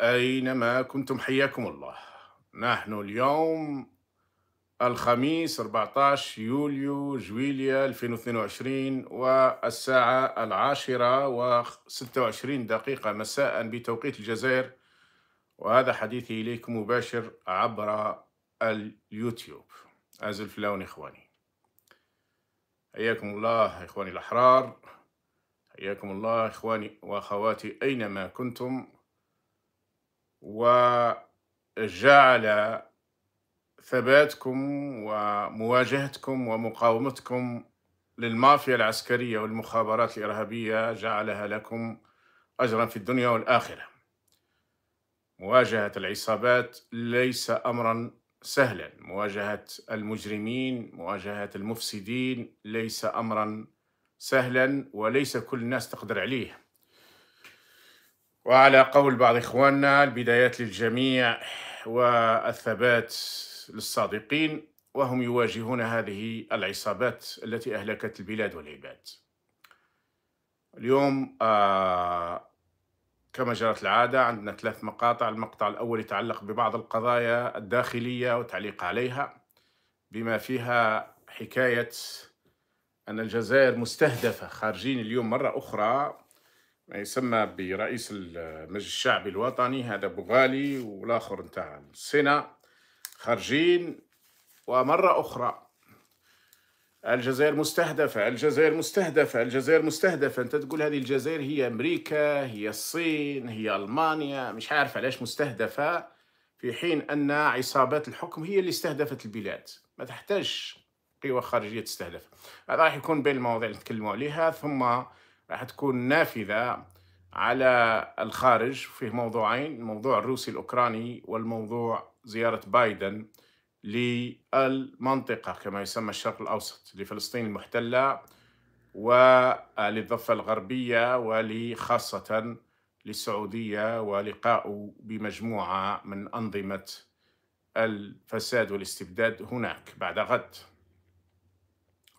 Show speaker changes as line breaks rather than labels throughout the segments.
أينما كنتم حياكم الله نحن اليوم الخميس 14 يوليو جويلية 2022 والساعة العاشرة و26 دقيقة مساء بتوقيت الجزائر وهذا حديثي إليكم مباشر عبر اليوتيوب أزل فلاون إخواني حياكم الله إخواني الأحرار حياكم الله إخواني وأخواتي أينما كنتم وجعل ثباتكم ومواجهتكم ومقاومتكم للمافيا العسكرية والمخابرات الإرهابية جعلها لكم أجرا في الدنيا والآخرة مواجهة العصابات ليس أمرا سهلا مواجهة المجرمين مواجهة المفسدين ليس أمرا سهلا وليس كل الناس تقدر عليه وعلى قول بعض إخواننا البدايات للجميع والثبات للصادقين وهم يواجهون هذه العصابات التي أهلكت البلاد والعباد اليوم آه، كما جرت العادة عندنا ثلاث مقاطع المقطع الأول يتعلق ببعض القضايا الداخلية وتعليق عليها بما فيها حكاية أن الجزائر مستهدفة خارجين اليوم مرة أخرى ما يسمى برئيس المجلس الشعبي الوطني هذا بوغالي والاخر نتاع السنا خارجين ومرة أخرى الجزائر مستهدفة الجزائر مستهدفة الجزائر مستهدفة أنت تقول هذه الجزائر هي أمريكا هي الصين هي ألمانيا مش عارف علاش مستهدفة في حين أن عصابات الحكم هي اللي استهدفت البلاد ما تحتاج قوى خارجية تستهدف هذا راح يكون بين المواضيع اللي نتكلموا عليها ثم راح تكون نافذة على الخارج في موضوعين الموضوع الروسي الأوكراني والموضوع زيارة بايدن للمنطقة كما يسمى الشرق الأوسط لفلسطين المحتلة وللضفة الغربية ولخاصة للسعودية ولقاء بمجموعة من أنظمة الفساد والاستبداد هناك بعد غد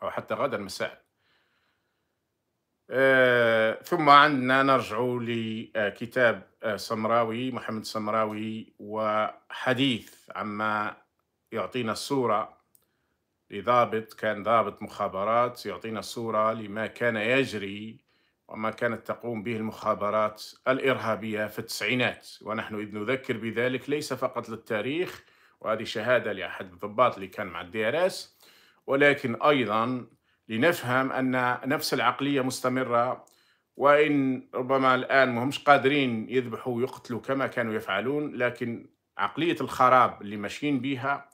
أو حتى غدا مساء آه، ثم عندنا نرجع لكتاب آه، آه، سمراوي محمد سمراوي وحديث عما يعطينا الصورة لضابط كان ضابط مخابرات يعطينا الصورة لما كان يجري وما كانت تقوم به المخابرات الإرهابية في التسعينات ونحن إذ نذكر بذلك ليس فقط للتاريخ وهذه شهادة لأحد الضباط اللي كان مع الدي ولكن أيضا لنفهم أن نفس العقلية مستمرة وإن ربما الآن ما همش قادرين يذبحوا ويقتلوا كما كانوا يفعلون لكن عقلية الخراب اللي ماشيين بها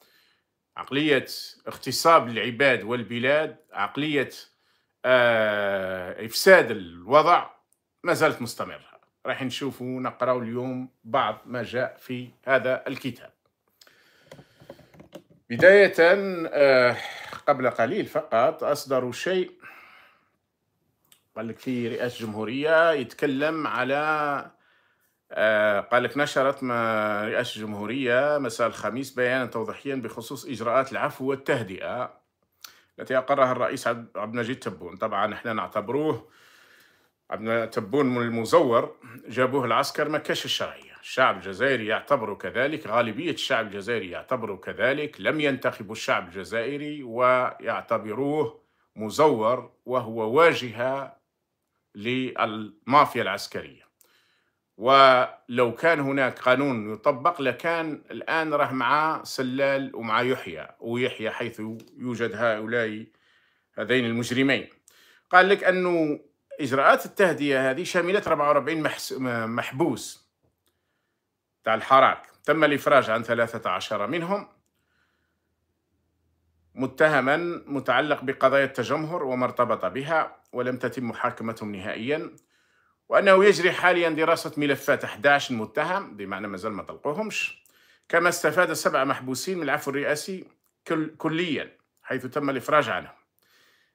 عقلية اغتصاب العباد والبلاد عقلية آه إفساد الوضع ما زالت مستمرة راح نشوفوا نقرأ اليوم بعض ما جاء في هذا الكتاب بداية آه، قبل قليل فقط أصدروا شيء قال لك في رئاسة الجمهورية يتكلم على آه، قال لك نشرت رئاسة الجمهورية مساء الخميس بيانا توضيحيا بخصوص إجراءات العفو والتهدئة التي أقرها الرئيس عبد المجيد تبون طبعا احنا نعتبروه عبد تبون من المزور جابوه العسكر ما كاش الشرعية الشعب الجزائري يعتبر كذلك غالبية الشعب الجزائري يعتبر كذلك لم ينتخبوا الشعب الجزائري ويعتبروه مزور وهو واجهة للمافيا العسكرية ولو كان هناك قانون يطبق لكان الآن راه مع سلال ومع يحيى ويحيى حيث يوجد هؤلاء هذين المجرمين قال لك أنه إجراءات التهدئة هذه شملت 44 محبوس تاع الحراك تم الإفراج عن 13 منهم متهما متعلق بقضايا التجمهر وما ارتبط بها ولم تتم محاكمتهم نهائيا وأنه يجري حاليا دراسة ملفات 11 متهم بمعنى مازال ما طلقوهمش كما استفاد سبعة محبوسين من العفو الرئاسي كل كليا حيث تم الإفراج عنهم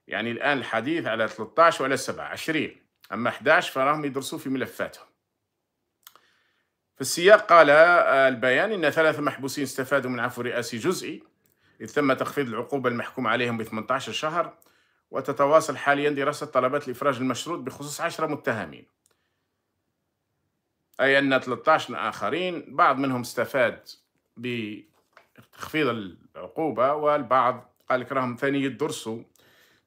يعني الآن الحديث على 13 وعلى 7 20 أما 11 فراهم يدرسوا في ملفاتهم في السياق قال آه، البيان إن ثلاثة محبوسين استفادوا من عفو رئاسي جزئي إذ تم تخفيض العقوبة المحكوم عليهم ب 18 شهر وتتواصل حاليا دراسة طلبات الإفراج المشروط بخصوص 10 متهمين أي أن 13 آخرين بعض منهم استفاد بتخفيض العقوبة والبعض قال لك راهم ثاني يدرسوا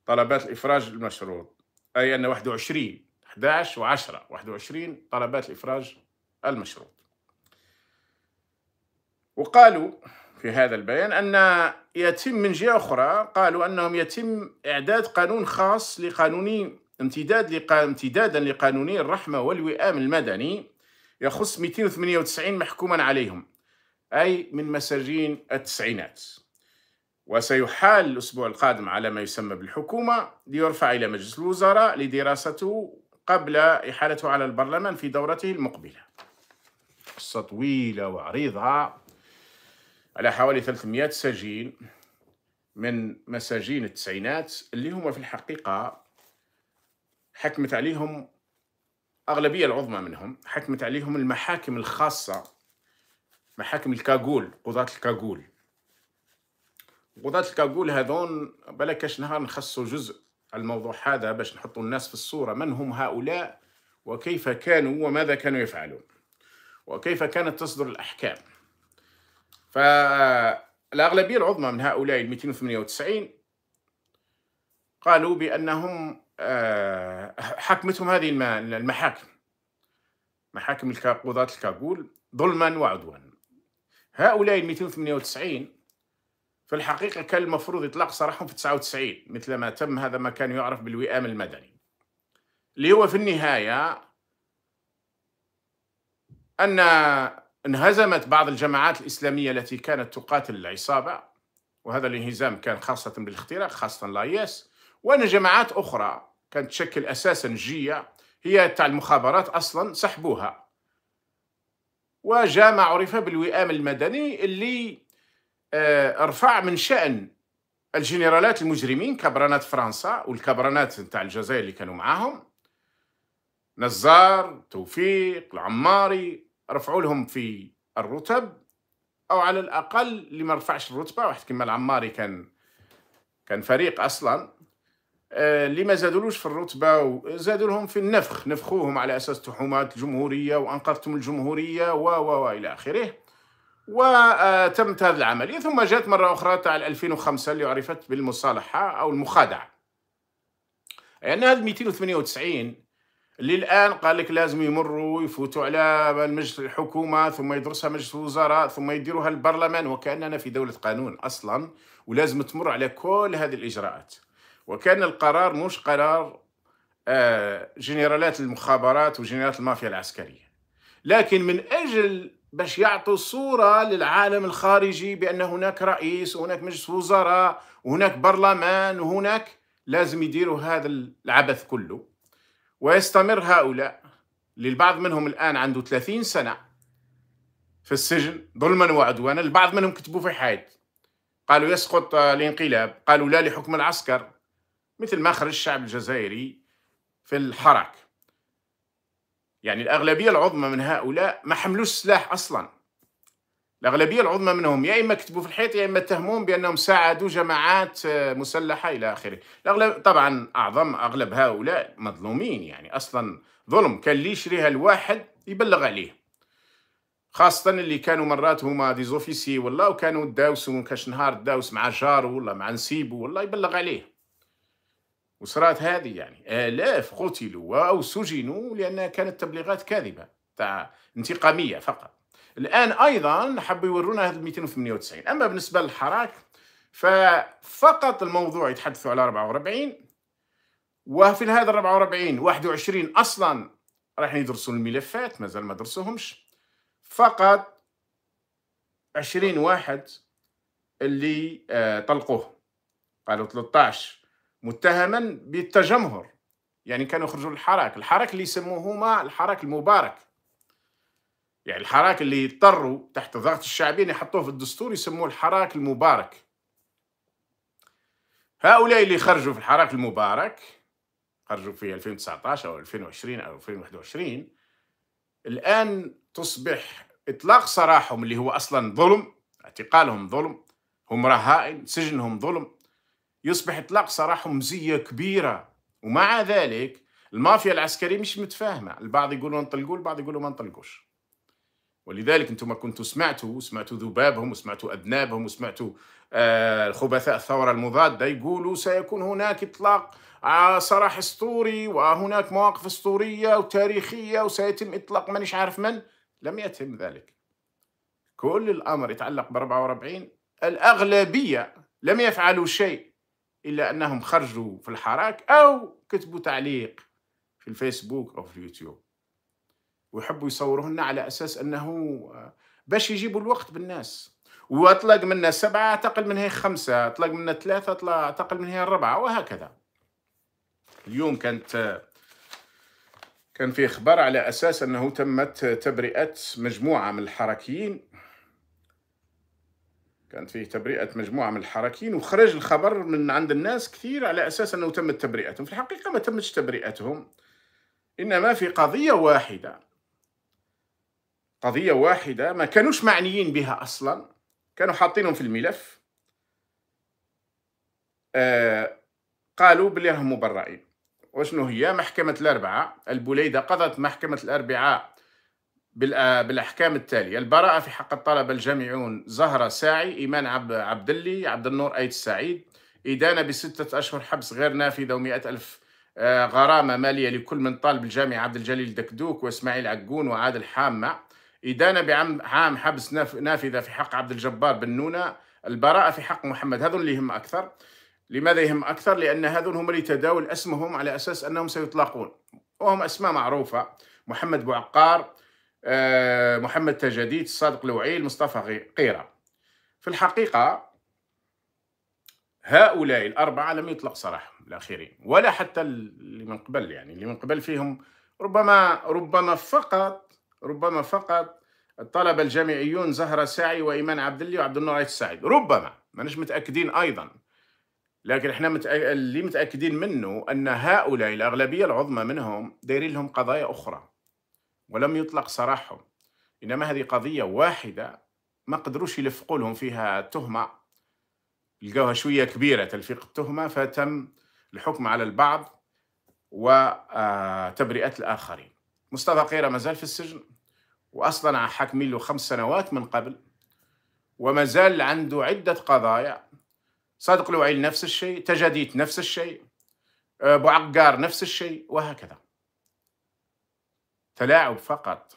طلبات الإفراج المشروط أي أن 21 11 و10 21 طلبات الإفراج المشروط وقالوا في هذا البيان أن يتم من جهة أخرى قالوا أنهم يتم إعداد قانون خاص لقانوني امتداد لقا امتدادا لقانوني الرحمة والوئام المدني يخص 298 محكوما عليهم أي من مساجين التسعينات وسيحال الأسبوع القادم على ما يسمى بالحكومة ليرفع إلى مجلس الوزراء لدراسته قبل إحالته على البرلمان في دورته المقبلة قصة طويلة وعريضة على حوالي 300 سجين من مساجين التسعينات اللي هما في الحقيقة حكمت عليهم أغلبية العظمى منهم حكمت عليهم المحاكم الخاصة محاكم الكاغول قضاة الكاغول قضاة الكاغول هذون بلاكاش نهار نخصوا جزء على الموضوع هذا باش نحطوا الناس في الصورة من هم هؤلاء وكيف كانوا وماذا كانوا يفعلون وكيف كانت تصدر الأحكام فالأغلبية العظمى من هؤلاء ال 298 قالوا بأنهم آه، حكمتهم هذه المحاكم محاكم قضاة الكابول ظلما وعدوانا هؤلاء ال 298 في الحقيقة كان المفروض إطلاق سراحهم في 99 مثل ما تم هذا ما كان يعرف بالوئام المدني اللي هو في النهاية أن انهزمت بعض الجماعات الإسلامية التي كانت تقاتل العصابة وهذا الانهزام كان خاصة بالاختراق خاصة لايس وأن جماعات أخرى كانت تشكل أساسا جية هي تاع المخابرات أصلا سحبوها وجاء ما عرف بالوئام المدني اللي آه، رفع من شأن الجنرالات المجرمين كبرانات فرنسا والكبرانات تاع الجزائر اللي كانوا معاهم نزار توفيق العماري رفعوا لهم في الرتب او على الاقل اللي ما رفعش الرتبه واحد كيما العماري كان كان فريق اصلا آه، اللي ما زادولوش في الرتبه وزادوا لهم في النفخ نفخوهم على اساس تحومات الجمهوريه وانقذتم الجمهوريه و و الى اخره وتمت آه، هذه العمليه ثم جاءت مره اخرى تاع 2005 اللي عرفت بالمصالحه او المخادعه يعني هذا 298 اللي الان قال لك لازم يمروا ويفوتوا على مجلس الحكومه ثم يدرسها مجلس الوزراء ثم يديروها البرلمان وكاننا في دوله قانون اصلا ولازم تمر على كل هذه الاجراءات وكان القرار مش قرار آه، جنرالات المخابرات وجنرالات المافيا العسكريه لكن من اجل باش يعطوا صورة للعالم الخارجي بأن هناك رئيس وهناك مجلس وزراء وهناك برلمان وهناك لازم يديروا هذا العبث كله ويستمر هؤلاء للبعض منهم الآن عنده 30 سنة في السجن ظلما وعدوانا البعض منهم كتبوا في حايد قالوا يسقط الانقلاب قالوا لا لحكم العسكر مثل ما خرج الشعب الجزائري في الحراك يعني الأغلبية العظمى من هؤلاء ما حملوش السلاح أصلا الأغلبية العظمى منهم يا إما كتبوا في الحيط يا إما اتهموهم بأنهم ساعدوا جماعات آه، مسلحة إلى آخره الأغلب طبعا أعظم أغلب هؤلاء مظلومين يعني أصلا ظلم كان اللي يشريها الواحد يبلغ عليه خاصة اللي كانوا مرات هما ديزوفيسي والله وكانوا داوسوا كاش نهار داوس مع جارو ولا مع نسيبو والله يبلغ عليه وصرات هذه يعني آلاف قتلوا أو سجنوا لأنها كانت تبليغات كاذبة تاع انتقامية فقط الآن أيضا حبوا يورونا هذا 298 أما بالنسبة للحراك ففقط الموضوع يتحدثوا على 44 وفي هذا 44 21 أصلا راح يدرسوا الملفات مازال ما درسوهمش فقط 20 واحد اللي آه، طلقوه قالوا 13 متهما بالتجمهر يعني كانوا يخرجوا للحراك الحراك اللي يسموه هما الحراك المبارك يعني الحراك اللي يضطروا تحت ضغط الشعبين يحطوه في الدستور يسموه الحراك المبارك هؤلاء اللي خرجوا في الحراك المبارك خرجوا في 2019 أو 2020 أو 2021 الآن تصبح إطلاق سراحهم اللي هو أصلا ظلم اعتقالهم ظلم هم رهائن سجنهم ظلم يصبح إطلاق سراحهم مزية كبيرة ومع ذلك المافيا العسكرية مش متفاهمة البعض يقولون انطلقوا البعض يقولون ما انطلقوش ولذلك انتم كنتوا سمعتوا سمعتوا ذبابهم وسمعتوا اذنابهم وسمعتوا آه الخبثاء الثوره المضاده يقولوا سيكون هناك اطلاق سراح اسطوري وهناك مواقف اسطوريه وتاريخيه وسيتم اطلاق مانيش عارف من لم يتم ذلك كل الامر يتعلق ب 44 الاغلبيه لم يفعلوا شيء الا انهم خرجوا في الحراك او كتبوا تعليق في الفيسبوك او في اليوتيوب ويحبوا يصوروهن على اساس انه آه، باش يجيبوا الوقت بالناس واطلق منا سبعه اعتقل منها خمسه اطلق منا ثلاثه اعتقل منها الربعه وهكذا اليوم كانت آه، كان في اخبار على اساس انه تمت تبرئه مجموعه من الحركيين كانت فيه تبرئه مجموعه من الحركيين وخرج الخبر من عند الناس كثير على اساس انه تمت تبرئتهم في الحقيقه ما تمتش تبرئتهم انما في قضيه واحده قضية واحدة ما كانوش معنيين بها أصلا كانوا حاطينهم في الملف آه قالوا بلي راهم مبرئين وشنو هي محكمة الأربعة البوليدة قضت محكمة الأربعاء بالأحكام التالية البراءة في حق الطلبة الجامعون زهرة ساعي إيمان عبد اللي عبد النور أيد السعيد إدانة بستة أشهر حبس غير نافذة ومئة ألف آه، غرامة مالية لكل من طالب الجامعة عبد الجليل دكدوك وإسماعيل عقون وعادل حامة إدانة بعام حبس نافذة في حق عبد الجبار بن نونة البراءة في حق محمد هذول اللي يهم أكثر لماذا يهم أكثر؟ لأن هذول هم اللي تداول أسمهم على أساس أنهم سيطلقون وهم أسماء معروفة محمد بوعقار آه، محمد تجديد صادق لوعيل مصطفى قيرة في الحقيقة هؤلاء الأربعة لم يطلق سراحهم الأخيرين ولا حتى اللي من قبل يعني اللي من قبل فيهم ربما ربما فقط ربما فقط الطلبة الجامعيون زهرة ساعي وإيمان عبد اللي وعبد النور السعيد ربما ماناش متأكدين أيضا لكن احنا متأ... اللي متأكدين منه أن هؤلاء الأغلبية العظمى منهم دايرين لهم قضايا أخرى ولم يطلق سراحهم إنما هذه قضية واحدة ما قدروش يلفقوا لهم فيها تهمة لقاوها شوية كبيرة تلفيق التهمة فتم الحكم على البعض وتبرئة آه، الآخرين مصطفى قيرة مازال في السجن وأصلا حاكمين له خمس سنوات من قبل ومازال عنده عدة قضايا صادق الوعيل نفس الشيء تجديد نفس الشيء أه، أبو عقار نفس الشيء وهكذا تلاعب فقط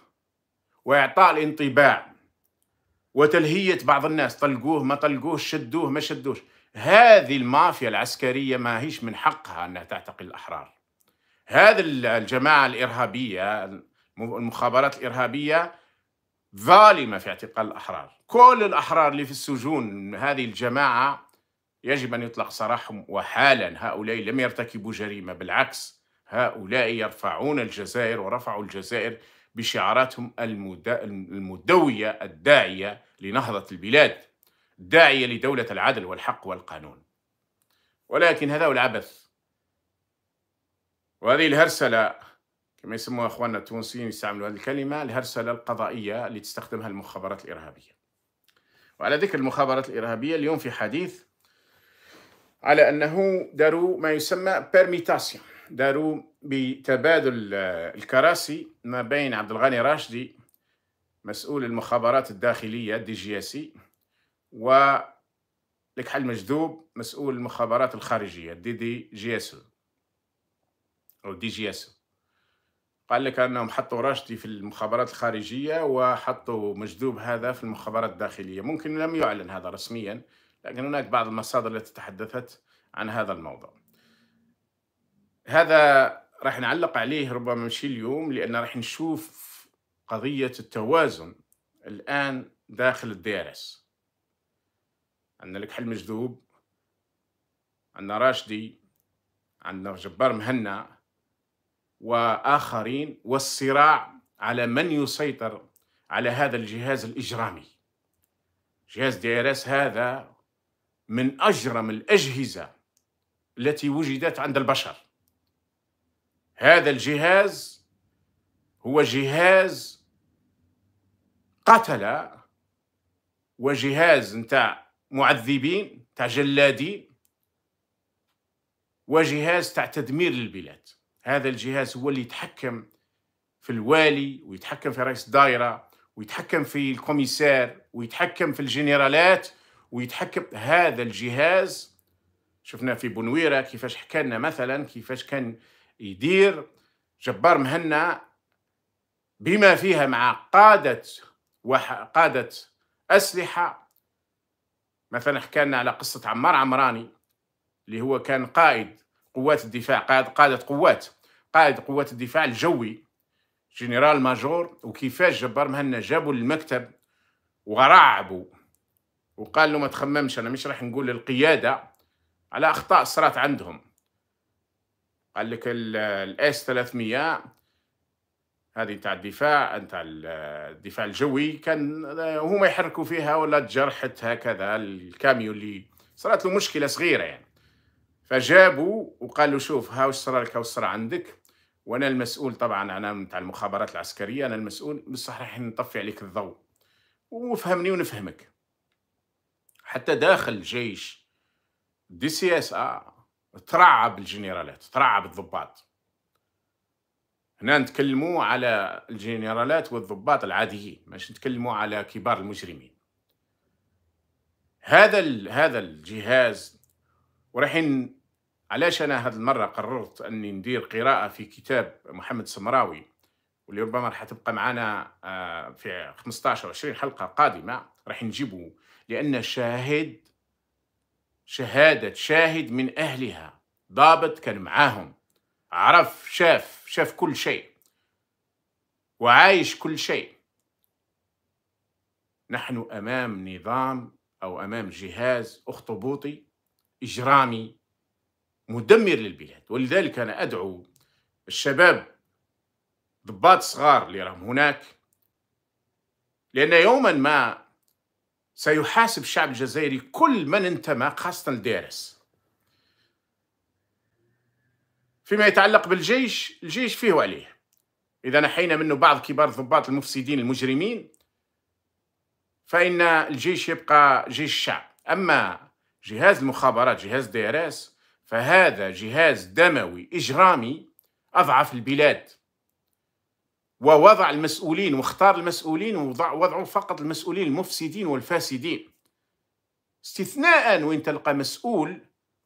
وإعطاء الانطباع وتلهية بعض الناس طلقوه ما طلقوه شدوه ما شدوش هذه المافيا العسكرية ما هيش من حقها أنها تعتقل الأحرار هذه الجماعة الإرهابية المخابرات الإرهابية ظالمة في اعتقال الأحرار كل الأحرار اللي في السجون هذه الجماعة يجب أن يطلق سراحهم وحالا هؤلاء لم يرتكبوا جريمة بالعكس هؤلاء يرفعون الجزائر ورفعوا الجزائر بشعاراتهم المدوية الداعية لنهضة البلاد داعية لدولة العدل والحق والقانون ولكن هذا هو العبث وهذه الهرسلة كما يسموها إخواننا التونسيين يستعملوا هذه الكلمة الهرسلة القضائية اللي تستخدمها المخابرات الإرهابية وعلى ذكر المخابرات الإرهابية اليوم في حديث على أنه داروا ما يسمى بيرميتاسيون داروا بتبادل الكراسي ما بين عبد الغني راشدي مسؤول المخابرات الداخلية دي جي سي e، ولكحل مجذوب مسؤول المخابرات الخارجية دي دي جي اس او دي جي اس قال لك انهم حطوا راشدي في المخابرات الخارجيه وحطوا مجذوب هذا في المخابرات الداخليه ممكن لم يعلن هذا رسميا لكن هناك بعض المصادر التي تحدثت عن هذا الموضوع هذا راح نعلق عليه ربما مش اليوم لان راح نشوف قضيه التوازن الان داخل الدي ار اس عندنا لك حل مجذوب عندنا راشدي عندنا جبار مهنا واخرين والصراع على من يسيطر على هذا الجهاز الاجرامي. جهاز دي ار اس هذا من اجرم الاجهزه التي وجدت عند البشر. هذا الجهاز هو جهاز قتل وجهاز نتاع معذبين تاع جلادين وجهاز تاع تدمير للبلاد هذا الجهاز هو اللي يتحكم في الوالي ويتحكم في رئيس الدائرة ويتحكم في الكوميسار ويتحكم في الجنرالات ويتحكم هذا الجهاز شفنا في بنويرة كيفاش حكى لنا مثلا كيفاش كان يدير جبار مهنا بما فيها مع قادة قادة أسلحة مثلا حكى لنا على قصة عمار عمراني اللي هو كان قائد قوات الدفاع قائد قادة قوات قائد قوات الدفاع الجوي جنرال ماجور وكيفاش جبار مهنا جابوا للمكتب ورعبوا وقال له ما تخممش انا مش راح نقول للقياده على اخطاء صرات عندهم قال لك الاس 300 هذه تاع الدفاع تاع الدفاع الجوي كان هما يحركوا فيها ولا تجرحت هكذا الكاميو اللي صارت له مشكله صغيره يعني فجابوا وقالوا شوف ها وش صرا لك وش صرا عندك وانا المسؤول طبعا انا نتاع المخابرات العسكريه انا المسؤول بصح راح نطفي عليك الضوء وفهمني ونفهمك حتى داخل الجيش دي سي اس اه ترعب الجنرالات ترعب الضباط هنا نتكلموا على الجنرالات والضباط العاديين مش نتكلموا على كبار المجرمين هذا هذا الجهاز ورايحين علاش أنا هذه المرة قررت أني ندير قراءة في كتاب محمد سمراوي واللي ربما راح تبقى معنا آه، في 15 20 حلقة قادمة راح نجيبه لأن شاهد شهادة شاهد من أهلها ضابط كان معاهم عرف شاف شاف كل شيء وعايش كل شيء نحن أمام نظام أو أمام جهاز أخطبوطي إجرامي مدمر للبلاد ولذلك أنا أدعو الشباب ضباط صغار اللي راهم هناك لأن يوما ما سيحاسب الشعب الجزائري كل من انتمى خاصة الدارس فيما يتعلق بالجيش الجيش فيه وعليه إذا نحينا منه بعض كبار الضباط المفسدين المجرمين فإن الجيش يبقى جيش الشعب أما جهاز المخابرات جهاز دي ار اس فهذا جهاز دموي إجرامي أضعف البلاد ووضع المسؤولين واختار المسؤولين ووضعوا فقط المسؤولين المفسدين والفاسدين استثناء وين تلقى مسؤول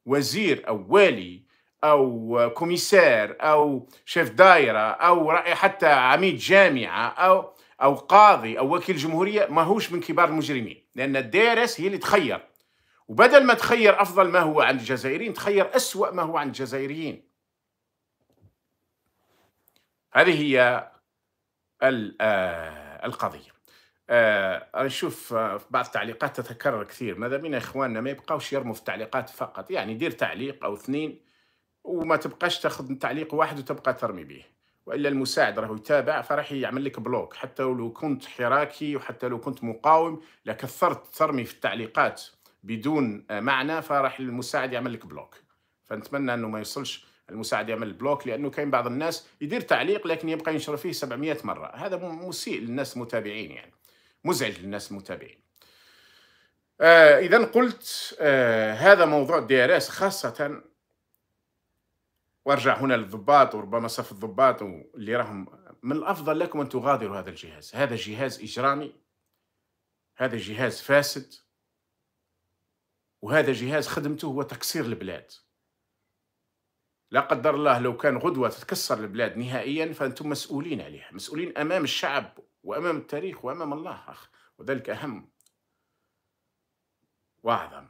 وزير أو والي أو كوميسار أو شيف دايرة أو حتى عميد جامعة أو أو قاضي أو وكيل جمهورية ماهوش من كبار المجرمين لأن الدارس هي اللي تخير وبدل ما تخير أفضل ما هو عند الجزائريين تخير أسوأ ما هو عند الجزائريين هذه هي آه، القضية آه، نشوف آه، بعض التعليقات تتكرر كثير ماذا بينا إخواننا ما يبقاوش يرموا في التعليقات فقط يعني دير تعليق أو اثنين وما تبقاش تاخذ من تعليق واحد وتبقى ترمي به والا المساعد راهو يتابع فراح يعمل لك بلوك حتى لو كنت حراكي وحتى لو كنت مقاوم لكثرت ترمي في التعليقات بدون معنى فراح المساعد يعمل لك بلوك فنتمنى انه ما يوصلش المساعد يعمل بلوك لانه كاين بعض الناس يدير تعليق لكن يبقى ينشر فيه 700 مره هذا مسيء للناس المتابعين يعني مزعج للناس المتابعين آه اذا قلت آه هذا موضوع الدي ار اس خاصه وارجع هنا للضباط وربما صف الضباط اللي راهم من الافضل لكم ان تغادروا هذا الجهاز هذا جهاز اجرامي هذا جهاز فاسد وهذا جهاز خدمته هو تكسير البلاد لا قدر الله لو كان غدوة تتكسر البلاد نهائيا فأنتم مسؤولين عليها مسؤولين أمام الشعب وأمام التاريخ وأمام الله أخ وذلك أهم وأعظم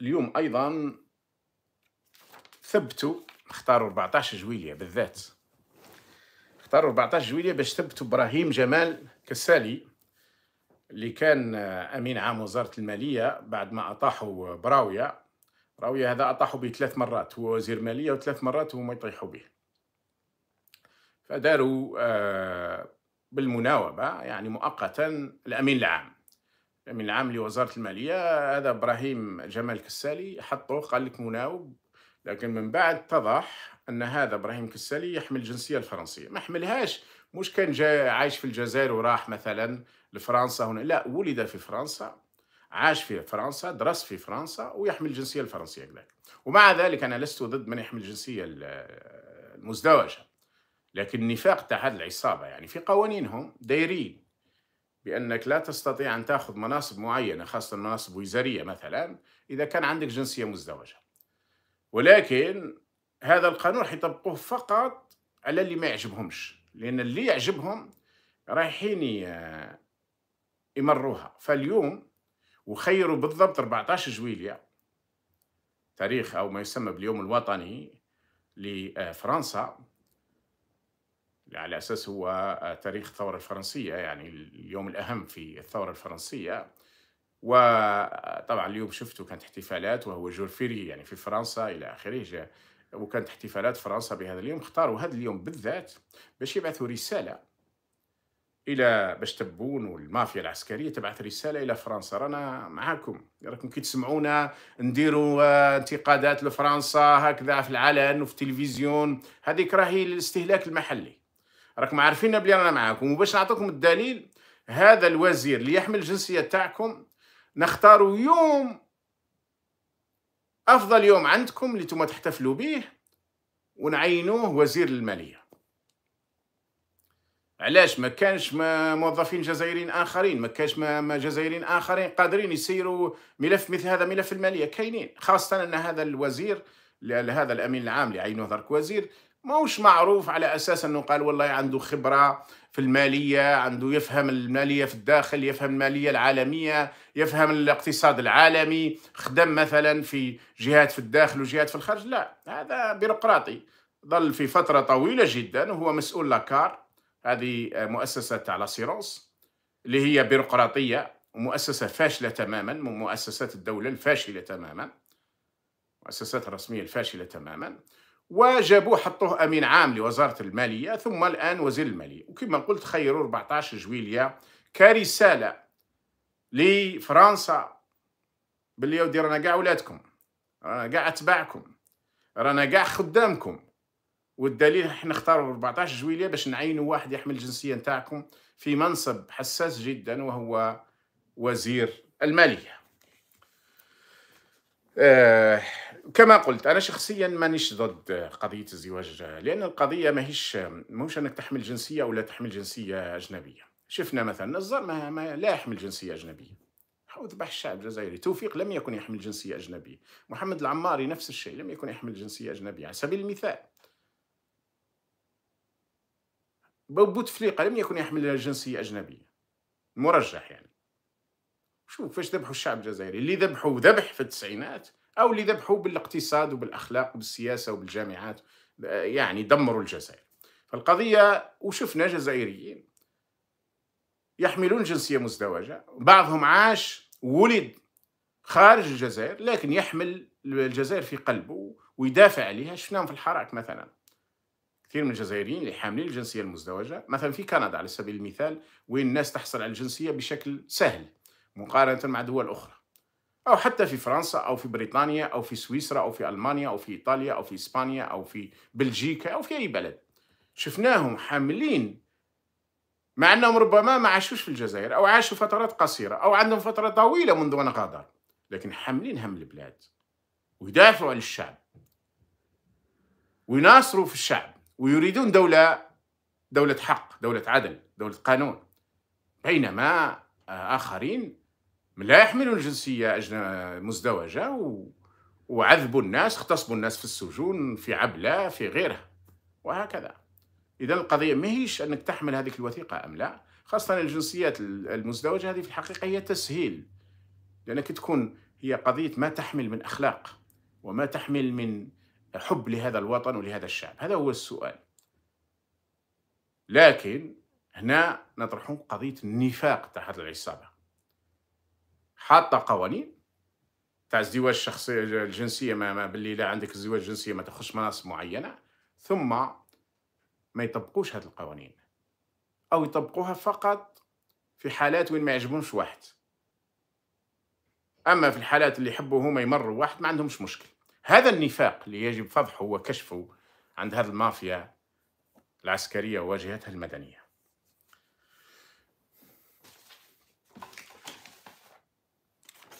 اليوم أيضا ثبتوا اختاروا 14 جويلية بالذات اختار 14 جويلية باش ثبتوا إبراهيم جمال كسالي اللي كان آه، أمين عام وزارة المالية بعد ما أطاحوا براوية راويه هذا أطاحوا به ثلاث مرات هو وزير مالية وثلاث مرات وما يطيحوا به فداروا آه، بالمناوبة يعني مؤقتا الأمين العام الأمين العام لوزارة المالية هذا إبراهيم جمال كسالي حطوه قال لك مناوب لكن من بعد اتضح ان هذا ابراهيم كسالي يحمل الجنسيه الفرنسيه ما حملهاش مش كان جاي عايش في الجزائر وراح مثلا لفرنسا هنا لا ولد في فرنسا عاش في فرنسا درس في فرنسا ويحمل الجنسيه الفرنسيه كذلك ومع ذلك انا لست ضد من يحمل الجنسيه المزدوجه لكن النفاق تاع هذه العصابه يعني في قوانينهم دايرين بانك لا تستطيع ان تاخذ مناصب معينه خاصه مناصب وزاريه مثلا اذا كان عندك جنسيه مزدوجه ولكن هذا القانون راح يطبقوه فقط على اللي ما يعجبهمش لان اللي يعجبهم رايحين يمروها فاليوم وخيروا بالضبط 14 جويلية تاريخ أو ما يسمى باليوم الوطني لفرنسا على أساس هو تاريخ الثورة الفرنسية يعني اليوم الأهم في الثورة الفرنسية وطبعا اليوم شفته كانت احتفالات وهو جور فيري يعني في فرنسا الى اخره وكانت احتفالات فرنسا بهذا اليوم اختاروا هذا اليوم بالذات باش يبعثوا رساله الى باش تبون والمافيا العسكريه تبعث رساله الى فرنسا رانا معاكم راكم كي تسمعونا نديروا آه، انتقادات لفرنسا هكذا في العلن وفي التلفزيون هذيك راهي للاستهلاك المحلي راكم عارفين بلي رانا معاكم وباش نعطيكم الدليل هذا الوزير اللي يحمل الجنسيه تاعكم نختار يوم أفضل يوم عندكم اللي تحتفلوا به ونعينوه وزير المالية علاش ما كانش ما موظفين جزائريين اخرين ما كانش ما, جزائريين اخرين قادرين يسيروا ملف مثل هذا ملف الماليه كاينين خاصه ان هذا الوزير هذا الامين العام لعينه عينوه درك وزير ماهوش معروف على اساس انه قال والله عنده خبره في الماليه عنده يفهم الماليه في الداخل يفهم الماليه العالميه يفهم الاقتصاد العالمي خدم مثلا في جهات في الداخل وجهات في الخارج لا هذا بيروقراطي ظل في فتره طويله جدا وهو مسؤول لاكار هذه مؤسسه تاع لاسيرونس اللي هي بيروقراطيه ومؤسسه فاشله تماما من مؤسسات الدوله الفاشله تماما المؤسسات الرسميه الفاشله تماما وجابوه حطوه امين عام لوزاره الماليه ثم الان وزير الماليه وكما قلت خيروا 14 جويليه كرساله لفرنسا باللي يودي رانا كاع ولادكم رانا كاع اتباعكم رانا كاع خدامكم والدليل احنا اختاروا 14 جويليه باش نعينوا واحد يحمل الجنسيه نتاعكم في منصب حساس جدا وهو وزير الماليه آه كما قلت انا شخصيا مانيش ضد قضيه الزواج لان القضيه ماهيش مش انك تحمل جنسيه ولا تحمل جنسيه اجنبيه شفنا مثلا نزار ما, ما لا يحمل جنسيه اجنبيه وذبح الشعب الجزائري توفيق لم يكن يحمل جنسيه اجنبيه محمد العماري نفس الشيء لم يكن يحمل جنسيه اجنبيه على سبيل المثال بوتفليقه لم يكن يحمل جنسيه اجنبيه مرجح يعني شوف فاش ذبحوا الشعب الجزائري اللي ذبحوا ذبح في التسعينات أو اللي ذبحوا بالاقتصاد وبالأخلاق وبالسياسة وبالجامعات يعني دمروا الجزائر فالقضية وشفنا جزائريين يحملون جنسية مزدوجة بعضهم عاش ولد خارج الجزائر لكن يحمل الجزائر في قلبه ويدافع عليها شفناهم في الحراك مثلا كثير من الجزائريين اللي حاملين الجنسيه المزدوجه مثلا في كندا على سبيل المثال وين الناس تحصل على الجنسيه بشكل سهل مقارنه مع دول اخرى أو حتى في فرنسا أو في بريطانيا أو في سويسرا أو في ألمانيا أو في إيطاليا أو في إسبانيا أو في بلجيكا أو في أي بلد شفناهم حاملين مع أنهم ربما ما عاشوش في الجزائر أو عاشوا فترات قصيرة أو عندهم فترة طويلة منذ أن غادر لكن حاملين هم البلاد ويدافعوا عن الشعب ويناصروا في الشعب ويريدون دولة دولة حق دولة عدل دولة قانون بينما آه، آخرين من لا يحملوا الجنسية مزدوجة و... وعذبوا الناس اغتصبوا الناس في السجون في عبلة في غيرها وهكذا إذا القضية ماهيش أنك تحمل هذه الوثيقة أم لا خاصة الجنسيات المزدوجة هذه في الحقيقة هي تسهيل لأنك تكون هي قضية ما تحمل من أخلاق وما تحمل من حب لهذا الوطن ولهذا الشعب هذا هو السؤال لكن هنا نطرح قضية النفاق تحت العصابة حاطه قوانين تاع الزواج الشخصيه الجنسيه ما, ما باللي لا عندك الزواج الجنسيه ما تخش مناصب معينه ثم ما يطبقوش هذه القوانين او يطبقوها فقط في حالات وين ما يعجبهمش واحد اما في الحالات اللي يحبوا هما يمروا واحد ما عندهمش مشكل هذا النفاق اللي يجب فضحه وكشفه عند هذه المافيا العسكريه وواجهتها المدنيه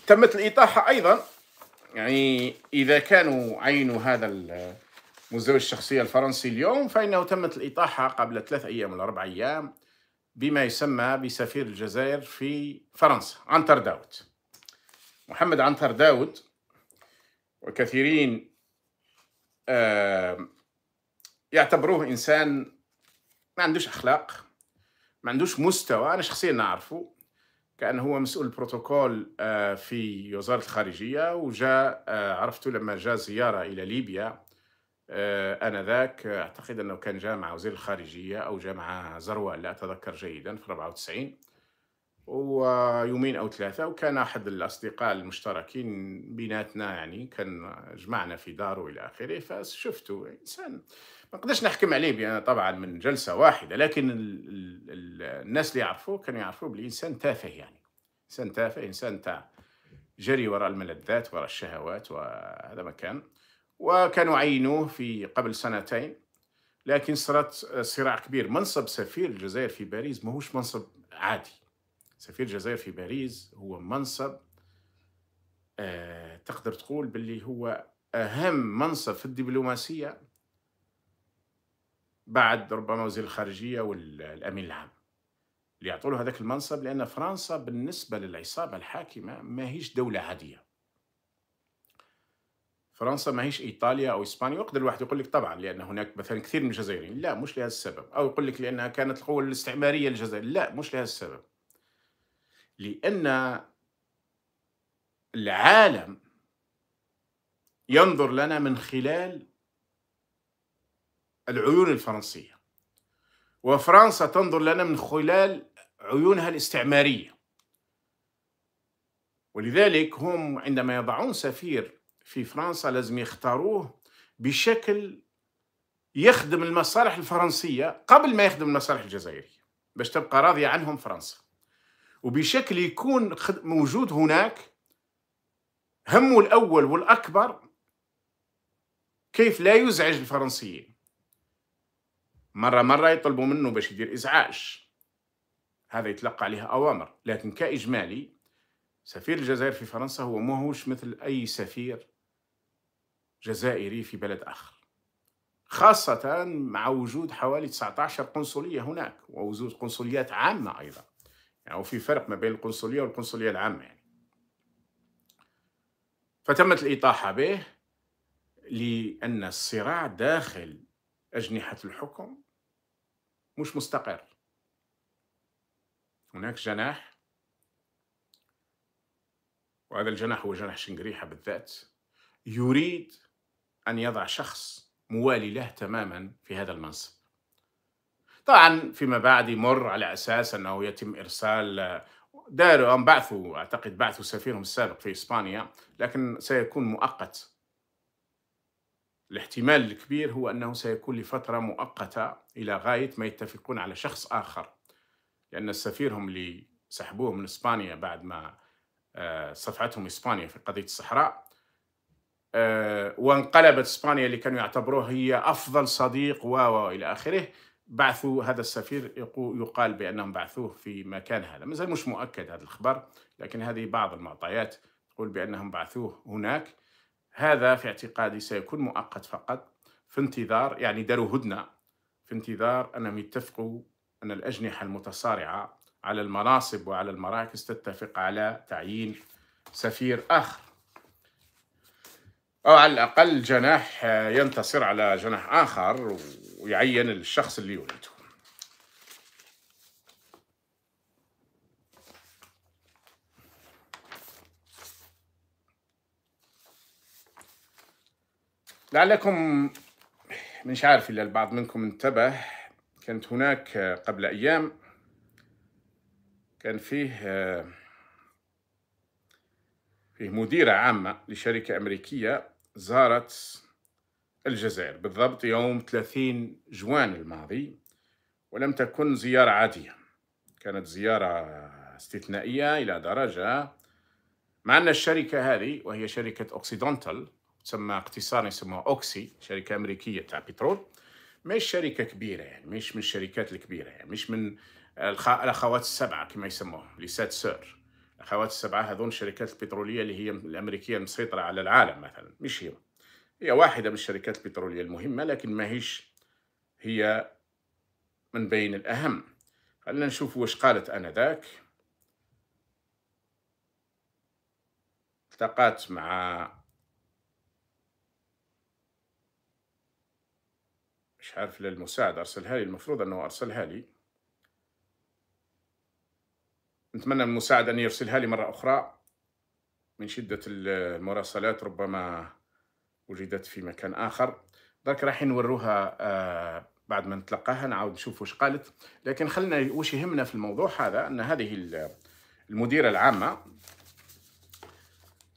تمت الإطاحة أيضا يعني إذا كانوا عينوا هذا مزدوج الشخصية الفرنسي اليوم فإنه تمت الإطاحة قبل ثلاث أيام ولا أربع أيام بما يسمى بسفير الجزائر في فرنسا عنتر داود محمد عنتر داود وكثيرين يعتبروه إنسان ما عندوش أخلاق ما عندوش مستوى أنا شخصيا نعرفه كان هو مسؤول بروتوكول آه، في وزاره الخارجيه وجاء آه، عرفته لما جاء زياره الى ليبيا آه، انذاك اعتقد انه كان جاء مع وزير الخارجيه او جاء مع زروه لا اتذكر جيدا في 94 ويومين او ثلاثه وكان احد الاصدقاء المشتركين بيناتنا يعني كان جمعنا في داره الى اخره فشفته انسان ما نقدرش نحكم عليه بأنا طبعا من جلسه واحده لكن ال ال ال الناس اللي يعرفوه كانوا يعرفوه بالانسان تافه يعني انسان تافه انسان تاع جري وراء الملذات وراء الشهوات وهذا ما كان وكانوا عينوه في قبل سنتين لكن صارت صراع كبير منصب سفير الجزائر في باريس ماهوش منصب عادي سفير الجزائر في باريس هو منصب آه تقدر تقول باللي هو أهم منصب في الدبلوماسية بعد ربما وزير الخارجية والأمين العام اللي يعطوا له هذاك المنصب لأن فرنسا بالنسبة للعصابة الحاكمة ماهيش دولة عادية فرنسا ماهيش ايطاليا او اسبانيا يقدر الواحد يقول لك طبعا لان هناك مثلا كثير من الجزائريين لا مش لهذا السبب او يقول لك لانها كانت القوه الاستعماريه للجزائر لا مش لهذا السبب لأن العالم ينظر لنا من خلال العيون الفرنسية وفرنسا تنظر لنا من خلال عيونها الاستعمارية ولذلك هم عندما يضعون سفير في فرنسا لازم يختاروه بشكل يخدم المصالح الفرنسية قبل ما يخدم المصالح الجزائرية باش تبقى راضية عنهم فرنسا وبشكل يكون موجود هناك همه الأول والأكبر كيف لا يزعج الفرنسيين مرة مرة يطلبوا منه باش يدير إزعاج هذا يتلقى عليها أوامر لكن كإجمالي سفير الجزائر في فرنسا هو موهوش مثل أي سفير جزائري في بلد آخر خاصة مع وجود حوالي 19 قنصلية هناك ووجود قنصليات عامة أيضاً يعني وفي فرق ما بين القنصليه والقنصليه العامه يعني فتمت الاطاحه به لان الصراع داخل اجنحه الحكم مش مستقر هناك جناح وهذا الجناح هو جناح شنقريحه بالذات يريد ان يضع شخص موالي له تماما في هذا المنصب طبعا فيما بعد يمر على اساس انه يتم ارسال داروا أن بعثوا أعتقد بعثوا سفيرهم السابق في إسبانيا لكن سيكون مؤقت الاحتمال الكبير هو أنه سيكون لفترة مؤقتة إلى غاية ما يتفقون على شخص آخر لأن سفيرهم اللي سحبوه من إسبانيا بعد ما آه، صفعتهم إسبانيا في قضية الصحراء آه، وانقلبت إسبانيا اللي كانوا يعتبروها هي أفضل صديق و إلى آخره بعثوا هذا السفير يقال بأنهم بعثوه في مكان هذا مازال مش مؤكد هذا الخبر لكن هذه بعض المعطيات تقول بأنهم بعثوه هناك هذا في اعتقادي سيكون مؤقت فقط في انتظار يعني داروا هدنة في انتظار أنهم يتفقوا أن الأجنحة المتصارعة على المناصب وعلى المراكز تتفق على تعيين سفير آخر أو على الأقل جناح ينتصر على جناح آخر ويعين الشخص اللي يريده لعلكم مش عارف إلا البعض منكم انتبه كانت هناك قبل أيام كان فيه فيه مديرة عامة لشركة أمريكية زارت الجزائر بالضبط يوم 30 جوان الماضي ولم تكن زيارة عادية كانت زيارة استثنائية إلى درجة مع أن الشركة هذه وهي شركة أوكسيدونتال تسمى اقتصار يسموها أوكسي شركة أمريكية تاع بترول مش شركة كبيرة يعني مش من الشركات الكبيرة يعني مش من الأخوات السبعة كما يسموهم لسات سير الأخوات السبعة هذون الشركات البترولية اللي هي الأمريكية المسيطرة على العالم مثلا مش هي هي واحدة من الشركات البترولية المهمة لكن ماهيش هي من بين الأهم خلينا نشوف واش قالت آنذاك التقات مع مش عارف للمساعد أرسلها لي المفروض أنه أرسلها لي نتمنى من المساعد أن يرسلها لي مرة أخرى من شدة المراسلات ربما وجدت في مكان اخر درك رايحين نوروها آه، بعد ما نتلقاها نعاود نشوف واش قالت لكن خلنا واش يهمنا في الموضوع هذا ان هذه المديره العامه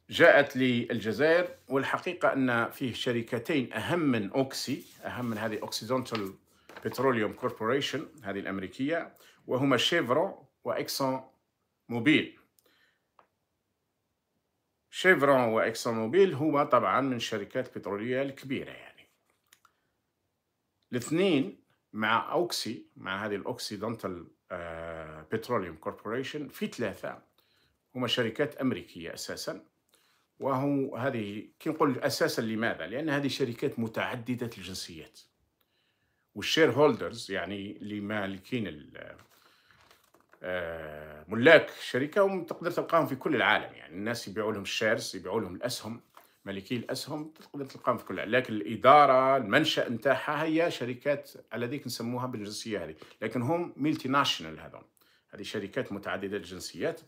جاءت للجزائر والحقيقه ان فيه شركتين اهم من اوكسي اهم من هذه اوكسيدونتال بتروليوم كوربوريشن هذه الامريكيه وهما شيفرون واكسون موبيل شيفرون واكسون موبيل هما طبعا من الشركات البترولية الكبيرة يعني الاثنين مع اوكسي مع هذه الاوكسيدنتال بتروليوم آه، كوربوريشن في ثلاثة هما شركات امريكية اساسا وهو هذه كي نقول اساسا لماذا؟ لان هذه شركات متعددة الجنسيات والشير هولدرز يعني اللي مالكين آه، ملاك شركه وتقدر تلقاهم في كل العالم يعني الناس يبيعوا لهم الشيرز يبيعوا لهم الاسهم مالكي الاسهم تقدر تلقاهم في كل العالم لكن الاداره المنشا نتاعها هي شركات على ذيك نسموها بالجنسيه هذه لكن هم ملتي ناشونال هذول هذه شركات متعدده الجنسيات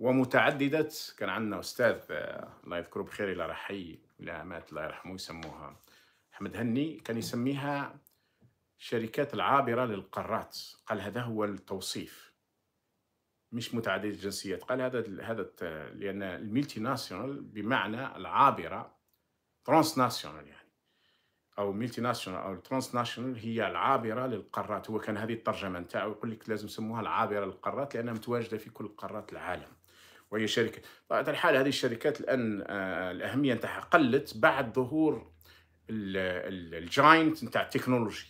ومتعدده كان عندنا استاذ آه، الله يذكره بخير الى رحي الى مات الله يرحمه يسموها احمد هني كان يسميها شركات العابره للقارات قال هذا هو التوصيف مش متعدد الجنسيات قال هذا هذا لان الملتي ناسيونال بمعنى العابره ترانس ناسيونال يعني او ملتي ناسيونال او ترانس ناسيونال هي العابره للقارات هو كان هذه الترجمه نتاعو يقول لك لازم يسموها العابره للقارات لانها متواجده في كل قارات العالم وهي شركه طبعا الحال هذه الشركات الان آه، الاهميه نتاعها قلت بعد ظهور الجاينت نتاع التكنولوجي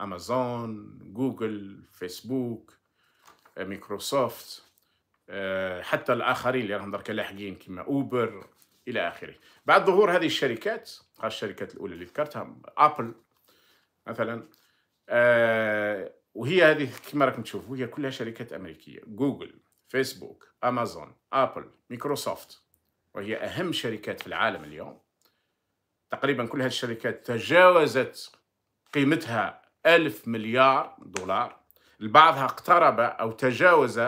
امازون جوجل فيسبوك آه، ميكروسوفت آه، حتى الاخرين اللي راهم درك لاحقين كما اوبر الى اخره بعد ظهور هذه الشركات خاصه الشركات الاولى اللي ذكرتها ابل مثلا آه، وهي هذه كما راكم تشوفوا هي كلها شركات امريكيه جوجل فيسبوك امازون ابل ميكروسوفت وهي اهم شركات في العالم اليوم تقريبا كل هذه الشركات تجاوزت قيمتها ألف مليار دولار البعضها اقترب أو تجاوز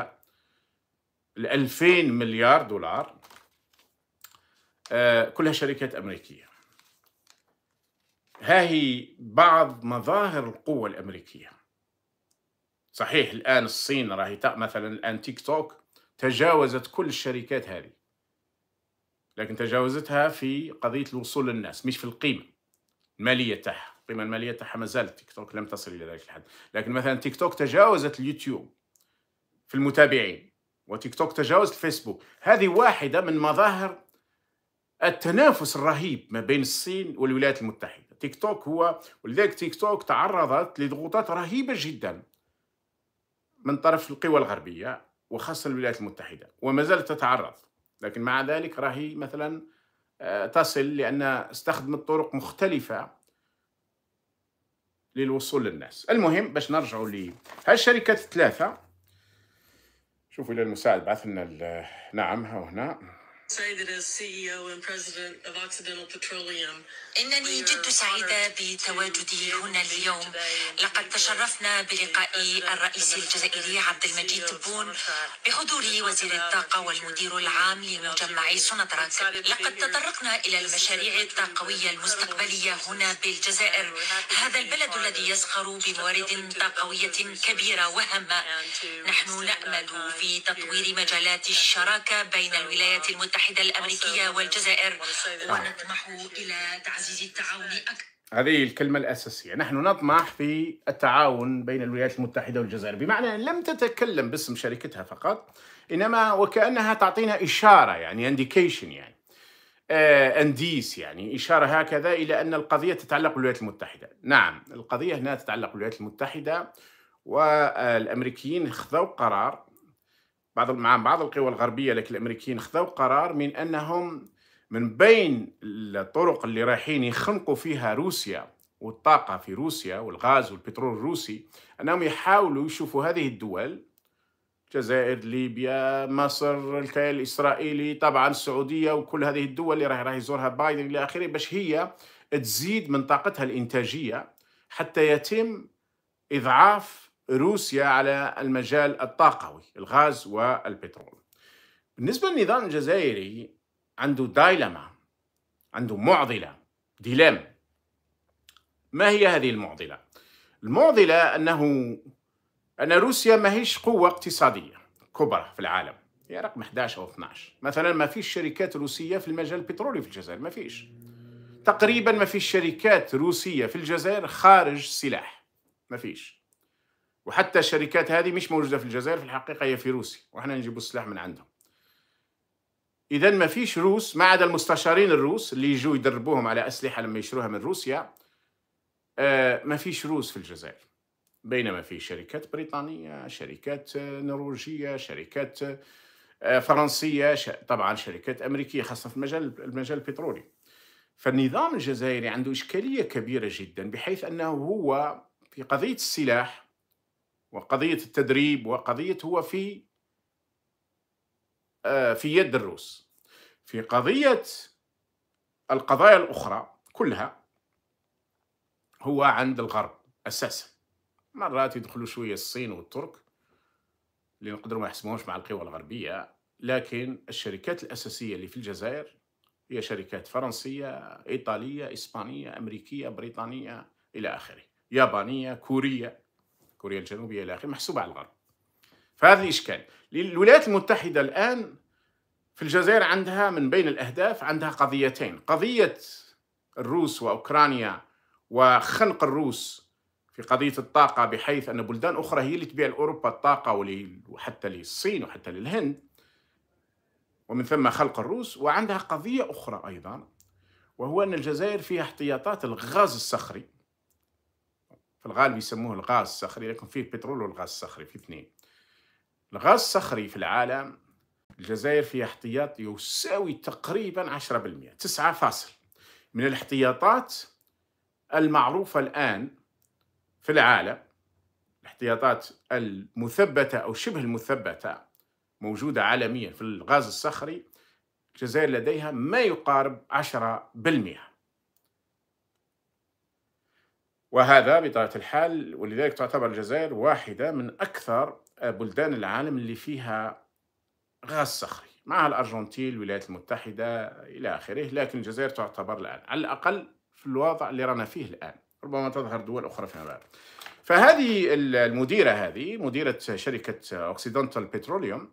الألفين مليار دولار آه، كلها شركات أمريكية ها هي بعض مظاهر القوة الأمريكية صحيح الآن الصين راهي مثلا الآن تيك توك تجاوزت كل الشركات هذه لكن تجاوزتها في قضية الوصول للناس مش في القيمة المالية تاعها القيمه الماليه تاعها ما زالت تيك توك لم تصل الى ذلك الحد لكن مثلا تيك توك تجاوزت اليوتيوب في المتابعين وتيك توك تجاوزت الفيسبوك هذه واحده من مظاهر التنافس الرهيب ما بين الصين والولايات المتحده تيك توك هو ولذلك تيك توك تعرضت لضغوطات رهيبه جدا من طرف القوى الغربيه وخاصه الولايات المتحده وما زالت تتعرض لكن مع ذلك راهي مثلا آه، تصل لان استخدمت طرق مختلفه للوصول للناس المهم باش نرجعوا لي هالشركات الثلاثه شوفوا الى المساعد بعث لنا نعم ها هنا E إنني جد سعيدة بتواجدي هنا اليوم لقد تشرفنا بلقاء الرئيس الجزائري عبد المجيد e تبون بحضور وزير الطاقة
والمدير العام لمجمع سوناتراك لقد تطرقنا إلى المشاريع الطاقوية
المستقبلية هنا بالجزائر هذا البلد الذي يزخر بموارد طاقوية كبيرة وهامة نحن نأمل في تطوير مجالات الشراكة بين الولايات المتحدة المتحدة الأمريكية والجزائر ونطمح إلى
تعزيز التعاون أكثر
هذه الكلمة الأساسية نحن نطمح في التعاون بين الولايات المتحدة والجزائر بمعنى لم تتكلم باسم شركتها فقط إنما وكأنها تعطينا إشارة يعني انديكيشن يعني آه انديس يعني إشارة هكذا إلى أن القضية تتعلق بالولايات المتحدة نعم القضية هنا تتعلق بالولايات المتحدة والأمريكيين خذوا قرار بعض مع بعض القوى الغربيه لكن الامريكيين خذوا قرار من انهم من بين الطرق اللي رايحين يخنقوا فيها روسيا والطاقه في روسيا والغاز والبترول الروسي انهم يحاولوا يشوفوا هذه الدول الجزائر ليبيا مصر الكيان الاسرائيلي طبعا السعوديه وكل هذه الدول اللي راح راح يزورها بايدن الى اخره باش هي تزيد من طاقتها الانتاجيه حتى يتم اضعاف روسيا على المجال الطاقوي الغاز والبترول بالنسبة للنظام الجزائري عنده دايلما عنده معضلة ديلام ما هي هذه المعضلة؟ المعضلة أنه أن روسيا ما هيش قوة اقتصادية كبرى في العالم هي رقم 11 أو 12 مثلا ما فيش شركات روسية في المجال البترولي في الجزائر ما فيش تقريبا ما فيش شركات روسية في الجزائر خارج سلاح ما فيش وحتى الشركات هذه مش موجوده في الجزائر في الحقيقه هي في روسيا واحنا نجيب السلاح من عندهم اذا ما فيش روس ما عدا المستشارين الروس اللي يجوا يدربوهم على اسلحه لما يشروها من روسيا آه ما فيش روس في الجزائر بينما في شركات بريطانيه شركات آه، نرويجيه شركات آه، فرنسيه طبعا شركات امريكيه خاصه في المجال المجال البترولي فالنظام الجزائري عنده اشكاليه كبيره جدا بحيث انه هو في قضيه السلاح وقضية التدريب وقضية هو في آه، في يد الروس في قضية القضايا الأخرى كلها هو عند الغرب أساسا مرات يدخلوا شوية الصين والترك اللي نقدروا ما يحسبوهمش مع القوى الغربية لكن الشركات الأساسية اللي في الجزائر هي شركات فرنسية إيطالية إسبانية أمريكية بريطانية إلى آخره يابانية كورية كوريا الجنوبيه الى اخره محسوبه على الغرب فهذا الاشكال الولايات المتحده الان في الجزائر عندها من بين الاهداف عندها قضيتين قضيه الروس واوكرانيا وخنق الروس في قضيه الطاقه بحيث ان بلدان اخرى هي اللي تبيع لاوروبا الطاقه وحتى للصين وحتى للهند ومن ثم خلق الروس وعندها قضيه اخرى ايضا وهو ان الجزائر فيها احتياطات الغاز الصخري في الغالب يسموه الغاز الصخري لكن فيه البترول والغاز الصخري في اثنين الغاز الصخري في العالم الجزائر فيها احتياط يساوي تقريبا 10% 9 فاصل من الاحتياطات المعروفة الآن في العالم الاحتياطات المثبتة أو شبه المثبتة موجودة عالميا في الغاز الصخري الجزائر لديها ما يقارب 10% وهذا بطبيعة الحال ولذلك تعتبر الجزائر واحدة من أكثر آه، بلدان العالم اللي فيها غاز صخري مع الأرجنتين الولايات المتحدة إلى آخره لكن الجزائر تعتبر الآن على الأقل في الوضع اللي رانا فيه الآن ربما تظهر دول أخرى فيما بعد فهذه المديرة هذه مديرة شركة أوكسيدنتال بتروليوم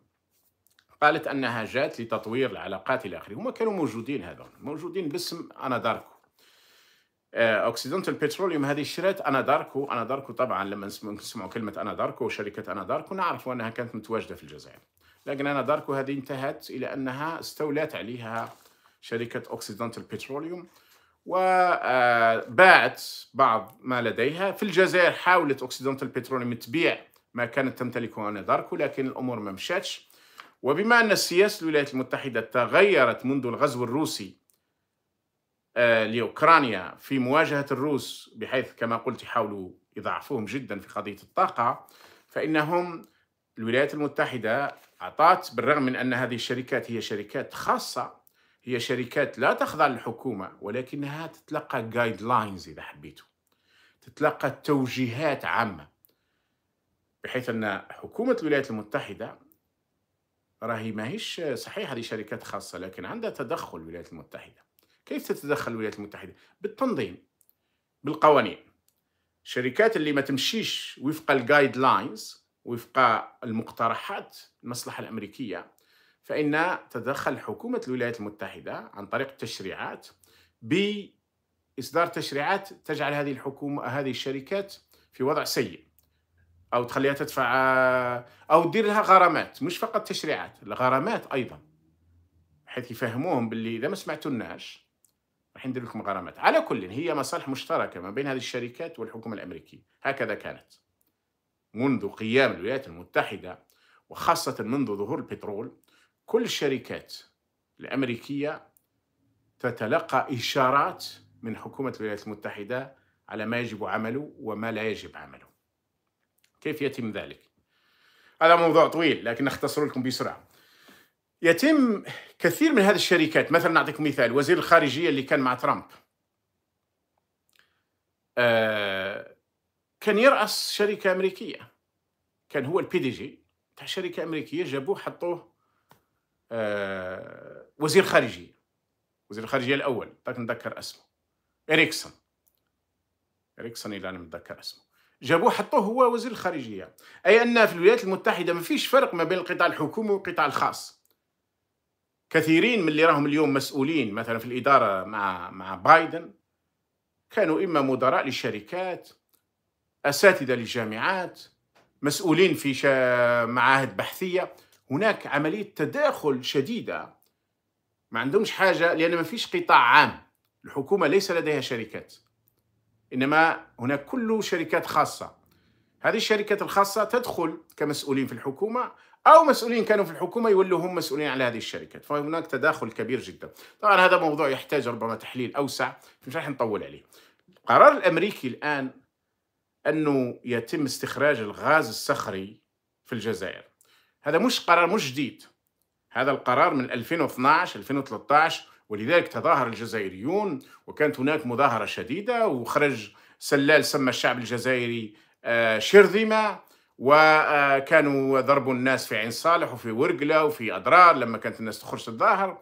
قالت أنها جات لتطوير العلاقات إلى آخره هم كانوا موجودين هذول موجودين باسم أناداركو آه، اوكسيدنتال بتروليوم هذه داركو اناداركو اناداركو طبعا لما نسمعوا كلمه اناداركو وشركه اناداركو نعرفوا انها كانت متواجده في الجزائر لكن اناداركو هذه انتهت الى انها استولت عليها شركه اوكسيدنتال بتروليوم وباعت آه، بعض ما لديها في الجزائر حاولت اوكسيدنتال بتروليوم تبيع ما كانت تمتلكه اناداركو لكن الامور ما مشاتش وبما ان السياسه الولايات المتحده تغيرت منذ الغزو الروسي آه، لاوكرانيا في مواجهه الروس بحيث كما قلت يحاولوا يضعفوهم جدا في قضيه الطاقه فانهم الولايات المتحده اعطت بالرغم من ان هذه الشركات هي شركات خاصه هي شركات لا تخضع للحكومه ولكنها تتلقى جايد لاينز اذا حبيتوا تتلقى توجيهات عامه بحيث ان حكومه الولايات المتحده راهي ماهيش صحيح هذه شركات خاصه لكن عندها تدخل الولايات المتحده كيف تتدخل الولايات المتحدة؟ بالتنظيم بالقوانين الشركات اللي ما تمشيش وفق الجايد لاينز وفق المقترحات المصلحة الأمريكية فإن تتدخل حكومة الولايات المتحدة عن طريق التشريعات بإصدار تشريعات تجعل هذه الحكومة هذه الشركات في وضع سيء أو تخليها تدفع أو تدير لها غرامات مش فقط تشريعات الغرامات أيضا حيث يفهموهم باللي إذا ما سمعتوناش راح ندير لكم غرامات على كل هي مصالح مشتركة ما بين هذه الشركات والحكومة الأمريكية هكذا كانت منذ قيام الولايات المتحدة وخاصة منذ ظهور البترول كل الشركات الأمريكية تتلقى إشارات من حكومة الولايات المتحدة على ما يجب عمله وما لا يجب عمله كيف يتم ذلك؟ هذا موضوع طويل لكن نختصر لكم بسرعة يتم كثير من هذه الشركات مثلا نعطيكم مثال وزير الخارجيه اللي كان مع ترامب آه، كان يراس شركه امريكيه كان هو البي دي جي تاع شركه امريكيه جابوه حطوه آه، وزير خارجيه وزير الخارجيه الاول داك نتذكر اسمه اريكسون اريكسون الى انا متذكر اسمه جابوه حطوه هو وزير الخارجيه اي ان في الولايات المتحده ما فيش فرق ما بين القطاع الحكومي والقطاع الخاص كثيرين من اللي راهم اليوم مسؤولين مثلا في الاداره مع مع بايدن كانوا اما مدراء للشركات اساتذه للجامعات مسؤولين في معاهد بحثيه هناك عمليه تداخل شديده ما عندهمش حاجه لان ما فيش قطاع عام الحكومه ليس لديها شركات انما هناك كل شركات خاصه هذه الشركات الخاصه تدخل كمسؤولين في الحكومه او مسؤولين كانوا في الحكومه يولوا هم مسؤولين على هذه الشركات فهناك تداخل كبير جدا طبعا هذا موضوع يحتاج ربما تحليل اوسع مش راح نطول عليه القرار الامريكي الان انه يتم استخراج الغاز الصخري في الجزائر هذا مش قرار مش جديد هذا القرار من 2012 2013 ولذلك تظاهر الجزائريون وكانت هناك مظاهره شديده وخرج سلال سمى الشعب الجزائري شرذمه آه، وكانوا ضربوا الناس في عين صالح وفي ورقلة وفي أضرار لما كانت الناس تخرج الظاهر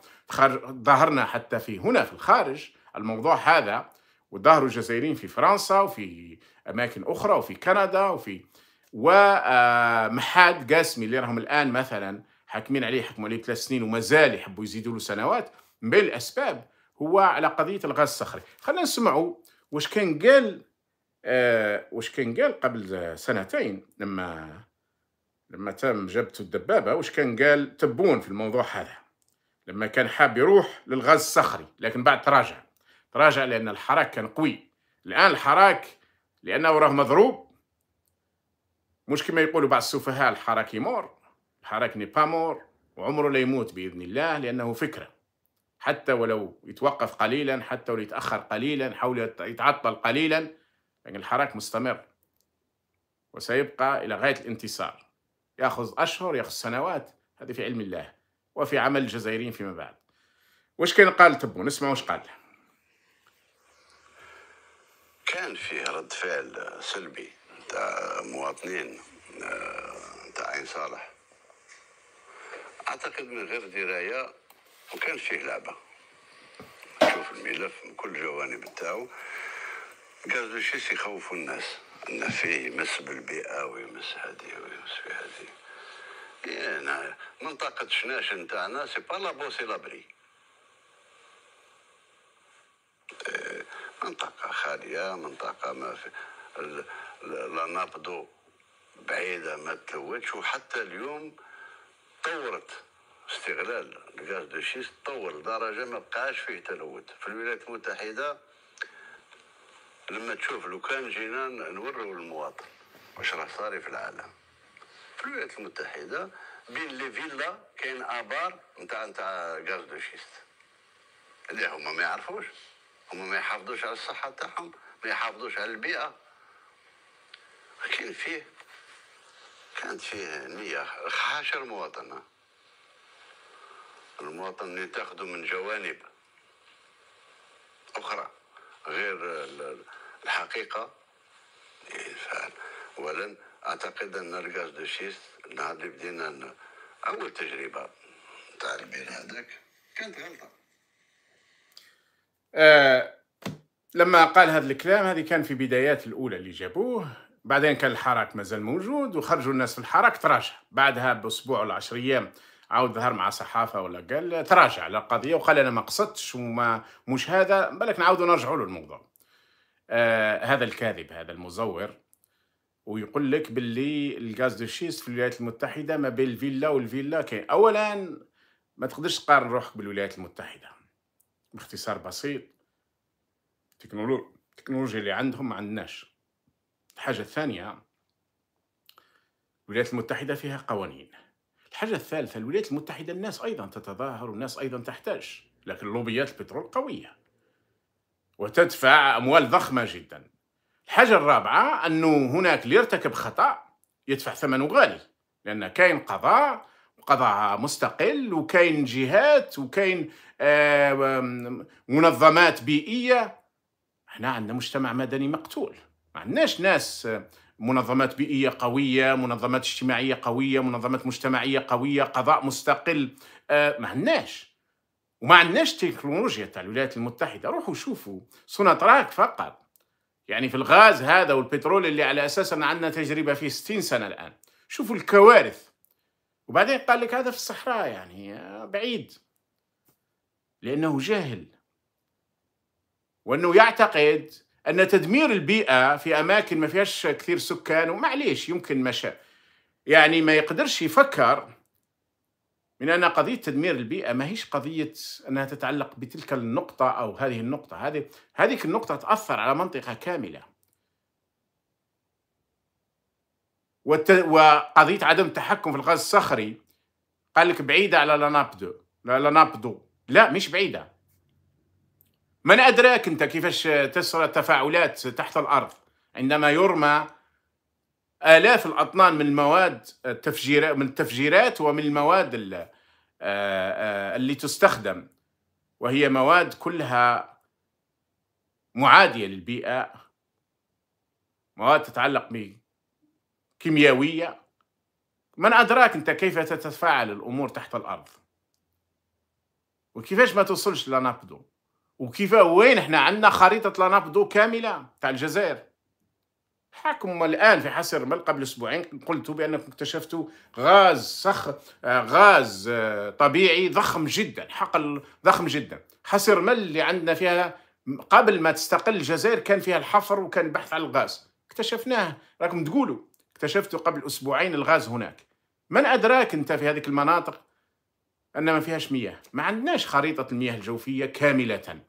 ظهرنا حتى في هنا في الخارج الموضوع هذا وظهروا الجزائريين في فرنسا وفي أماكن أخرى وفي كندا وفي ومحاد قاسمي اللي راهم الآن مثلا حاكمين عليه حكموا عليه ثلاث سنين وما زال يحبوا يزيدوا له سنوات من بين الأسباب هو على قضية الغاز الصخري خلينا نسمعوا واش كان قال آه، واش كان قال قبل سنتين لما لما تم جبت الدبابه واش كان قال تبون في الموضوع هذا لما كان حاب يروح للغاز الصخري لكن بعد تراجع تراجع لان الحراك كان قوي الان الحراك لانه راه مضروب مش كما يقولوا بعض السفهاء الحراك يمور الحراك ني مور وعمره لا يموت باذن الله لانه فكره حتى ولو يتوقف قليلا حتى ولو يتاخر قليلا حاول يتعطل قليلا يعني الحراك مستمر وسيبقى إلى غاية الانتصار يأخذ أشهر يأخذ سنوات هذا في علم الله وفي عمل الجزائريين فيما بعد وش كان قال تبو نسمع وش قال
كان فيه رد فعل سلبي تاع مواطنين آه، تاع عين صالح اعتقد من غير درايه وكان فيه لعبه نشوف الملف من كل جوانب تاعو كازو شيس يخوفوا الناس ان فيه يمس بالبيئه ويمس هذه ويمس في هذه إيه، يعني منطقة شناش نتاعنا سي با لابو سي لابري إيه، منطقة خالية منطقة ما في لا نابدو بعيدة ما تلوتش وحتى اليوم طورت استغلال الغاز دو شيست طور لدرجة ما بقاش فيه تلوث في الولايات المتحدة لما تشوف لو كان جينا نوروا المواطن واش راه صاري في العالم في الولايات المتحده بين لي فيلا كاين ابار نتاع نتاع غاز دو شيست اللي هما ما يعرفوش هما ما يحافظوش على الصحه تاعهم ما يحافظوش على البيئه كاين فيه كانت فيه نيه حاشر مواطن المواطن يتاخذوا من جوانب اخرى غير الحقيقه فعلا اولا اعتقد ان الغاز دو شيست نهار اللي بدينا اول تجربه
تاع البير هذاك كانت غلطه آه لما قال هذا الكلام هذه كان في بدايات الاولى اللي جابوه بعدين كان الحراك مازال موجود وخرجوا الناس في الحراك تراجع بعدها باسبوع ولا 10 ايام عاود ظهر مع صحافه ولا قال تراجع على القضيه وقال انا ما قصدتش وما مش هذا بالك نعاودوا نرجعوا له الموضوع آه هذا الكاذب هذا المزور ويقول لك باللي الغاز دو شيست في الولايات المتحده ما بين الفيلا والفيلا كاين اولا ما تقدرش تقارن روحك بالولايات المتحده باختصار بسيط التكنولوجيا اللي عندهم ما عندناش الحاجه الثانيه الولايات المتحده فيها قوانين الحاجة الثالثة الولايات المتحدة الناس أيضا تتظاهر والناس أيضا تحتاج لكن لوبيات البترول قوية وتدفع أموال ضخمة جدا الحاجة الرابعة أنه هناك اللي يرتكب خطأ يدفع ثمنه غالي لأن كاين قضاء قضاء مستقل وكاين جهات وكاين آه، منظمات بيئية احنا عندنا مجتمع مدني مقتول ما عندناش ناس منظمات بيئيه قويه، منظمات اجتماعيه قويه، منظمات مجتمعيه قويه، قضاء مستقل آه ما عندناش وما عندناش تكنولوجيا تاع الولايات المتحده روحوا شوفوا سوناتراك فقط يعني في الغاز هذا والبترول اللي على اساس ان عندنا تجربه فيه 60 سنه الان شوفوا الكوارث وبعدين قال لك هذا في الصحراء يعني آه، بعيد لانه جاهل وانه يعتقد ان تدمير البيئه في اماكن ما فيهاش كثير سكان ومعليش يمكن مشى يعني ما يقدرش يفكر من ان قضيه تدمير البيئه ما هيش قضيه انها تتعلق بتلك النقطه او هذه النقطه هذه هذيك النقطه تاثر على منطقه كامله والت... وقضيه عدم التحكم في الغاز الصخري قال لك بعيده على لانابدو لا لانابدو لا مش بعيده من أدراك أنت كيفاش تسرى التفاعلات تحت الأرض عندما يرمى آلاف الأطنان من المواد التفجير من التفجيرات ومن المواد آه، آه، اللي تستخدم وهي مواد كلها معادية للبيئة مواد تتعلق بكيميائية من أدراك أنت كيف تتفاعل الأمور تحت الأرض وكيفاش ما توصلش لنقده وكيف وين احنا عندنا خريطه لانابدو كامله تاع الجزائر حاكم الان في حصر مل قبل اسبوعين قلت بانكم اكتشفتوا غاز صخ آه، غاز آه، طبيعي ضخم جدا حقل ضخم جدا حصر مل اللي عندنا فيها قبل ما تستقل الجزائر كان فيها الحفر وكان بحث على الغاز اكتشفناه راكم تقولوا اكتشفتوا قبل اسبوعين الغاز هناك من ادراك انت في هذه المناطق أن ما فيهاش مياه ما عندناش خريطة المياه الجوفية كاملة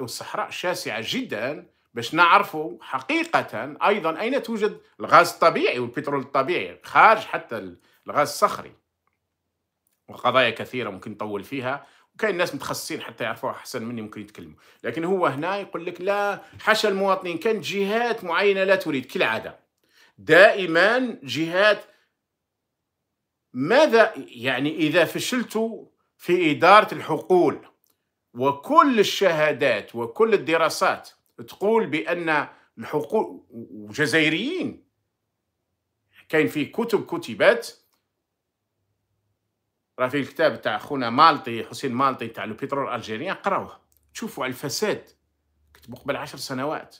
والصحراء شاسعة جدا باش نعرفوا حقيقة أيضا أين توجد الغاز الطبيعي والبترول الطبيعي خارج حتى الغاز الصخري وقضايا كثيرة ممكن نطول فيها وكاين ناس متخصصين حتى يعرفوها أحسن مني ممكن يتكلموا لكن هو هنا يقول لك لا حاشا المواطنين كانت جهات معينة لا تريد كالعادة دائما جهات ماذا يعني إذا فشلت في إدارة الحقول وكل الشهادات وكل الدراسات تقول بأن الحقول وجزائريين كاين في كتب كتبت راه في الكتاب تاع خونا مالطي حسين مالطي تاع لو بترول الجيريان قراوه تشوفوا على الفساد كتبوا قبل عشر سنوات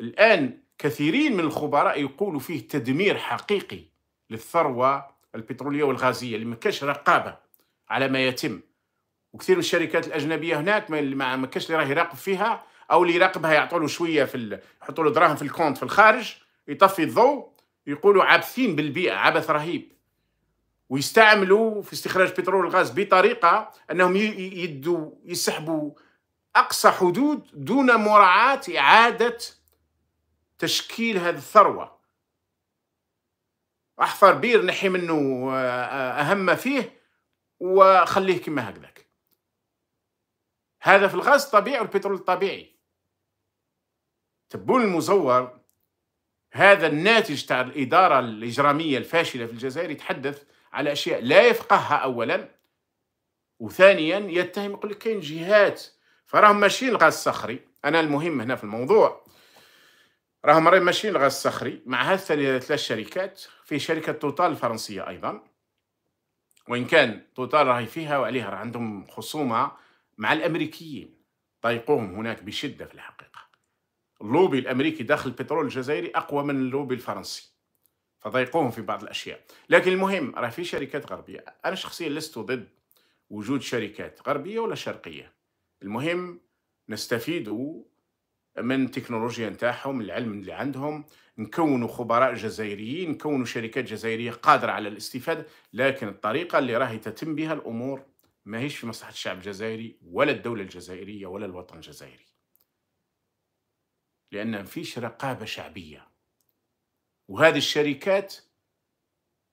الان كثيرين من الخبراء يقولوا فيه تدمير حقيقي للثروه البتروليه والغازيه اللي ما كانش رقابه على ما يتم وكثير من الشركات الاجنبيه هناك ما كانش اللي راه يراقب فيها او اللي يراقبها يعطوا له شويه في يحطوا له دراهم في الكونت في الخارج يطفي الضوء يقولوا عابثين بالبيئه عبث رهيب ويستعملوا في استخراج بترول والغاز بطريقه انهم يدوا يسحبوا اقصى حدود دون مراعاه اعاده تشكيل هذه الثروه احفر بير نحي منه آه، آه، اهم ما فيه وخليه كما هكذاك هذا في الغاز الطبيعي والبترول الطبيعي تبون المزور هذا الناتج تاع الإدارة الإجرامية الفاشلة في الجزائر يتحدث على أشياء لا يفقهها أولا وثانيا يتهم يقول لك كاين جهات فراهم ماشيين الغاز الصخري أنا المهم هنا في الموضوع راهم ماشيين الغاز الصخري مع هذه ثلاث شركات في شركة توتال الفرنسية أيضا وإن كان توتال راهي فيها وعليها راه عندهم خصومة مع الأمريكيين طيقوهم هناك بشدة في الحقيقة اللوبي الأمريكي داخل البترول الجزائري أقوى من اللوبي الفرنسي فضايقوهم في بعض الأشياء لكن المهم راه في شركات غربية أنا شخصيا لست ضد وجود شركات غربية ولا شرقية المهم نستفيد من التكنولوجيا نتاعهم العلم اللي عندهم نكونوا خبراء جزائريين نكونوا شركات جزائرية قادرة على الاستفادة لكن الطريقة اللي راهي تتم بها الأمور ما هيش في مصلحة الشعب الجزائري ولا الدولة الجزائرية ولا الوطن الجزائري لأن ما فيش رقابة شعبية وهذه الشركات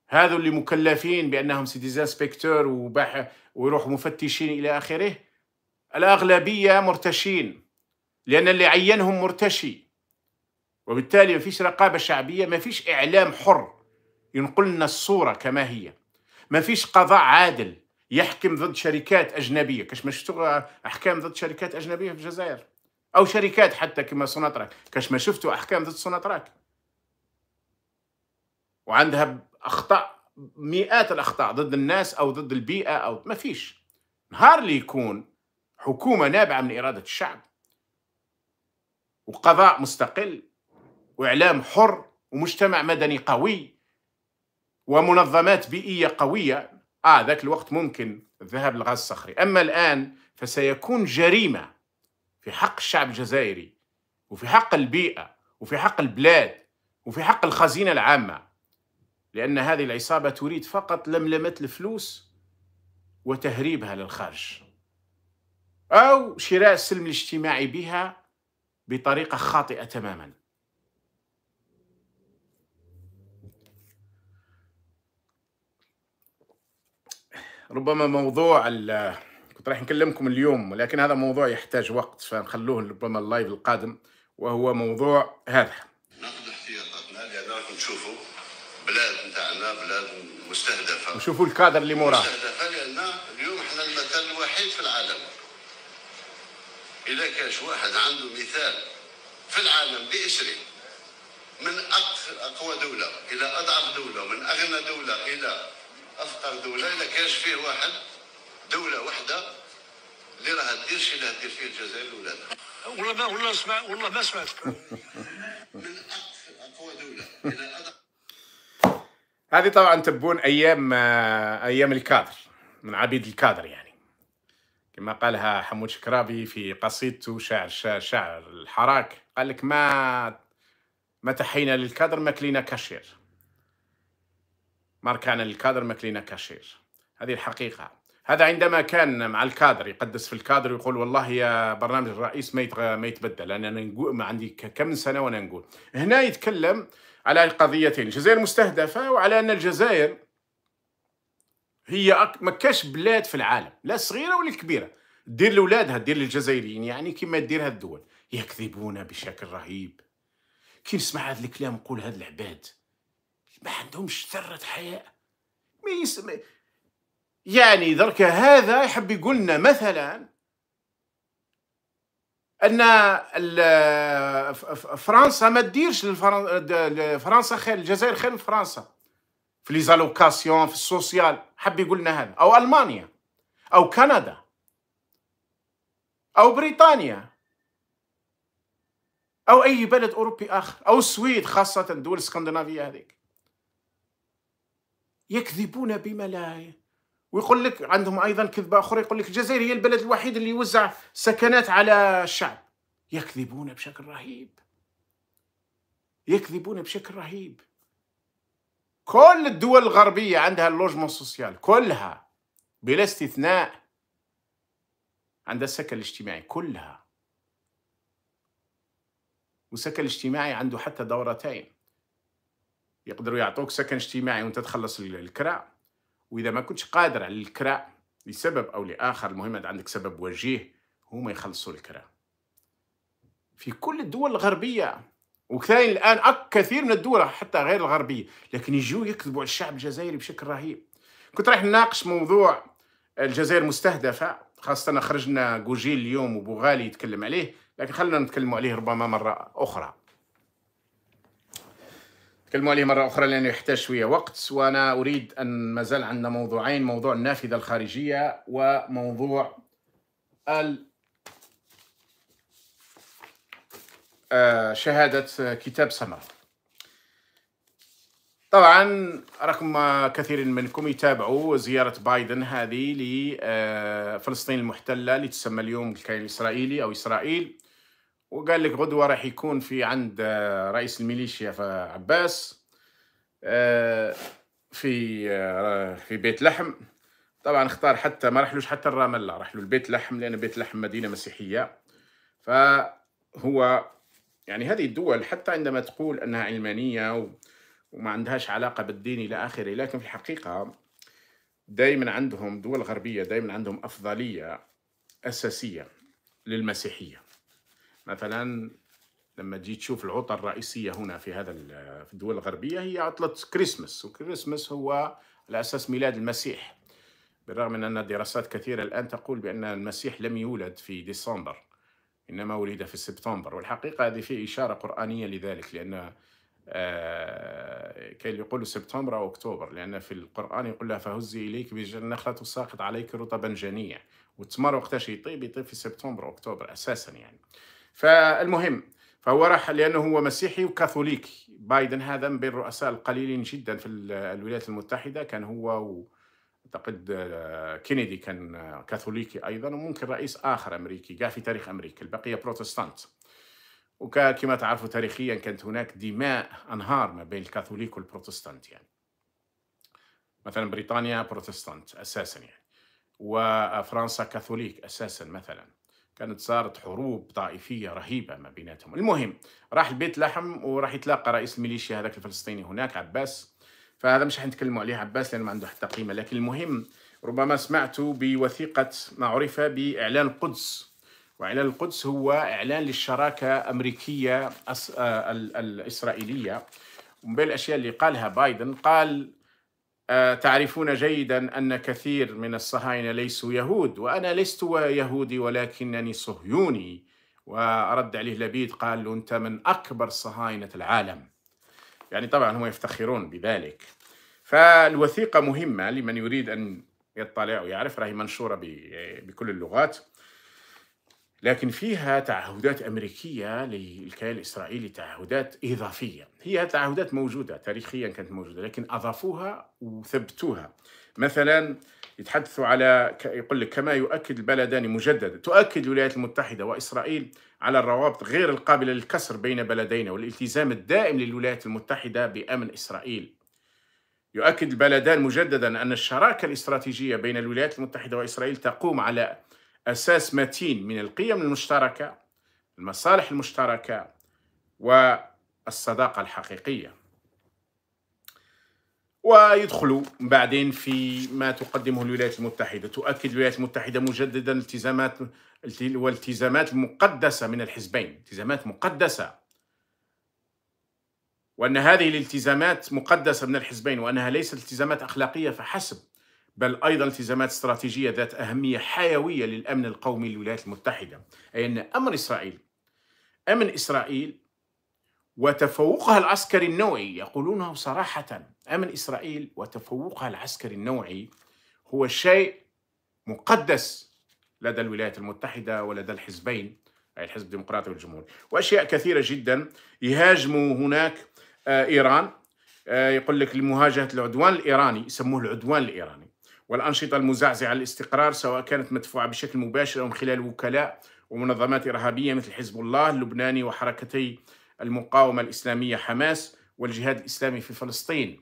هذو اللي مكلفين بأنهم سيتيزان سبكتور وباح ويروحوا مفتشين إلى آخره الأغلبية مرتشين لأن اللي عينهم مرتشي وبالتالي ما فيش رقابة شعبية ما فيش إعلام حر ينقلنا الصورة كما هي ما فيش قضاء عادل يحكم ضد شركات أجنبية كاش ما شفتوا أحكام ضد شركات أجنبية في الجزائر أو شركات حتى كما سوناطراك كاش ما شفتوا أحكام ضد سوناطراك وعندها أخطاء مئات الأخطاء ضد الناس أو ضد البيئة أو ما فيش نهار اللي يكون حكومة نابعة من إرادة الشعب وقضاء مستقل واعلام حر ومجتمع مدني قوي ومنظمات بيئيه قويه اه ذاك الوقت ممكن الذهاب للغاز الصخري اما الان فسيكون جريمه في حق الشعب الجزائري وفي حق البيئه وفي حق البلاد وفي حق الخزينه العامه لان هذه العصابه تريد فقط لملمه الفلوس وتهريبها للخارج او شراء السلم الاجتماعي بها بطريقه خاطئه تماما ربما موضوع كنت رايح نكلمكم اليوم ولكن هذا موضوع يحتاج وقت فنخلوه ربما اللايف القادم وهو موضوع هذا نقدح في الابناء لانكم تشوفوا
بلاد نتاعنا بلاد مستهدفه وشوفوا الكادر اللي موراه
مستهدفه لان اليوم احنا المثال الوحيد
في العالم اذا كاش واحد عنده مثال في العالم بإشري من اقوى دوله الى اضعف دوله من اغنى دوله الى افقر دوله الا كانش فيه واحد دوله واحده اللي راها دير شي اللي دير فيه الجزائر ولا لا والله ما والله سمع والله ما سمعت
من اقوى دوله هذه طبعا تبون ايام ايام الكادر من عبيد الكادر يعني كما قالها حمود شكرابي في قصيدته شاعر شاعر الحراك قال لك ما ما تحينا للكادر ما كلينا كاشير ماركان الكادر ماكلينا كاشير هذه الحقيقة هذا عندما كان مع الكادر يقدس في الكادر ويقول والله يا برنامج الرئيس ما ما يتبدل انا نقول ما عندي كم من سنه وانا نقول هنا يتكلم على قضيتين الجزائر مستهدفه وعلى ان الجزائر هي ما كاش بلاد في العالم لا صغيره ولا كبيره دير لاولادها دير للجزائريين يعني كما دير الدول يكذبون بشكل رهيب كي نسمع هذا الكلام نقول هذا العباد ما عندهمش ذرة حياء ما يسمى يعني درك هذا يحب يقول لنا مثلا ان فرنسا ما تديرش لفرنسا خير الجزائر خير من فرنسا في لي زالوكاسيون في السوسيال حب يقول لنا هذا او المانيا او كندا او بريطانيا او اي بلد اوروبي اخر او السويد خاصه الدول الاسكندنافيه هذيك يكذبون بما لا ويقول لك عندهم ايضا كذبه اخرى يقول لك الجزائر هي البلد الوحيد اللي يوزع سكنات على الشعب يكذبون بشكل رهيب يكذبون بشكل رهيب كل الدول الغربيه عندها اللوجمون سوسيال كلها بلا استثناء عندها السكن الاجتماعي كلها والسكن الاجتماعي عنده حتى دورتين يقدروا يعطوك سكن اجتماعي وانت تخلص الكراء واذا ما كنتش قادر على الكراء لسبب او لاخر المهم عندك سبب وجيه هما يخلصوا الكراء في كل الدول الغربيه وكاين الان كثير من الدول حتى غير الغربيه لكن يجوا يكذبوا على الشعب الجزائري بشكل رهيب كنت رايح نناقش موضوع الجزائر مستهدفه خاصه خرجنا جوجيل اليوم وبوغالي يتكلم عليه لكن خلينا نتكلم عليه ربما مره اخرى نتكلموا عليه مرة أخرى لأنه يحتاج شوية وقت وأنا أريد أن مازال عندنا موضوعين موضوع النافذة الخارجية وموضوع ال آه، شهادة كتاب سمر طبعا رقم كثير منكم يتابعوا زيارة بايدن هذه لفلسطين آه، المحتلة اللي تسمى اليوم الكيان الإسرائيلي أو إسرائيل وقال لك غدوه راح يكون في عند آه، رئيس الميليشيا في عباس آه، في آه، في بيت لحم طبعا اختار حتى ما رحلوش حتى الرام الله رحلوا لبيت لحم لان بيت لحم مدينه مسيحيه فهو يعني هذه الدول حتى عندما تقول انها علمانيه وما عندهاش علاقه بالدين الى اخره لكن في الحقيقه دائما عندهم دول غربيه دائما عندهم افضليه اساسيه للمسيحيه مثلا لما تجي تشوف العطل الرئيسية هنا في هذا في الدول الغربية هي عطلة كريسمس وكريسمس هو على أساس ميلاد المسيح بالرغم من أن دراسات كثيرة الآن تقول بأن المسيح لم يولد في ديسمبر إنما ولد في سبتمبر والحقيقة هذه في إشارة قرآنية لذلك لأن آه، كي يقول يقولوا سبتمبر أو أكتوبر لأن في القرآن يقول لها فهزي إليك بالنخلة تساقط عليك رطبا جنيا والتمر وقتاش يطيب يطيب في سبتمبر أكتوبر أساسا يعني فالمهم فهو راح لانه هو مسيحي وكاثوليكي بايدن هذا من بين الرؤساء القليلين جدا في الولايات المتحده كان هو اعتقد آه، كينيدي كان آه، كاثوليكي ايضا وممكن رئيس اخر امريكي جاء في تاريخ امريكا البقيه بروتستانت وكما تعرفوا تاريخيا كانت هناك دماء انهار ما بين الكاثوليك والبروتستانت يعني مثلا بريطانيا بروتستانت اساسا يعني وفرنسا كاثوليك اساسا مثلا كانت صارت حروب طائفية رهيبة ما بيناتهم المهم راح البيت لحم وراح يتلاقى رئيس الميليشيا هذاك الفلسطيني هناك عباس فهذا مش حنتكلموا عليه عباس لأنه ما عنده حتى قيمة لكن المهم ربما سمعت بوثيقة ما عرف بإعلان القدس وإعلان القدس هو إعلان للشراكة أمريكية آه، الإسرائيلية ومن بين الأشياء اللي قالها بايدن قال آه، تعرفون جيدا ان كثير من الصهاينه ليسوا يهود وانا لست يهودي ولكنني صهيوني ورد عليه لبيد قال له انت من اكبر صهاينه العالم يعني طبعا هم يفتخرون بذلك فالوثيقه مهمه لمن يريد ان يطلع ويعرف راهي منشوره بكل اللغات لكن فيها تعهدات أمريكية للكيان الإسرائيلي تعهدات إضافية هي تعهدات موجودة تاريخيا كانت موجودة لكن أضافوها وثبتوها مثلا يتحدثوا على يقول لك كما يؤكد البلدان مجددا تؤكد الولايات المتحدة وإسرائيل على الروابط غير القابلة للكسر بين بلدينا والالتزام الدائم للولايات المتحدة بأمن إسرائيل يؤكد البلدان مجددا أن الشراكة الاستراتيجية بين الولايات المتحدة وإسرائيل تقوم على أساس متين من القيم المشتركة المصالح المشتركة والصداقة الحقيقية ويدخل بعدين في ما تقدمه الولايات المتحدة تؤكد الولايات المتحدة مجددا التزامات والتزامات مقدسة من الحزبين التزامات مقدسة وأن هذه الالتزامات مقدسة من الحزبين وأنها ليست التزامات أخلاقية فحسب بل أيضا التزامات استراتيجية ذات أهمية حيوية للأمن القومي للولايات المتحدة أي أن أمر إسرائيل أمن إسرائيل وتفوقها العسكري النوعي يقولونه صراحة أمن إسرائيل وتفوقها العسكري النوعي هو شيء مقدس لدى الولايات المتحدة ولدى الحزبين أي الحزب الديمقراطي والجمهوري وأشياء كثيرة جدا يهاجموا هناك آه، إيران آه، يقول لك لمواجهة العدوان الإيراني يسموه العدوان الإيراني والأنشطة المزعزعة للاستقرار سواء كانت مدفوعة بشكل مباشر أو من خلال وكلاء ومنظمات إرهابية مثل حزب الله اللبناني وحركتي المقاومة الإسلامية حماس والجهاد الإسلامي في فلسطين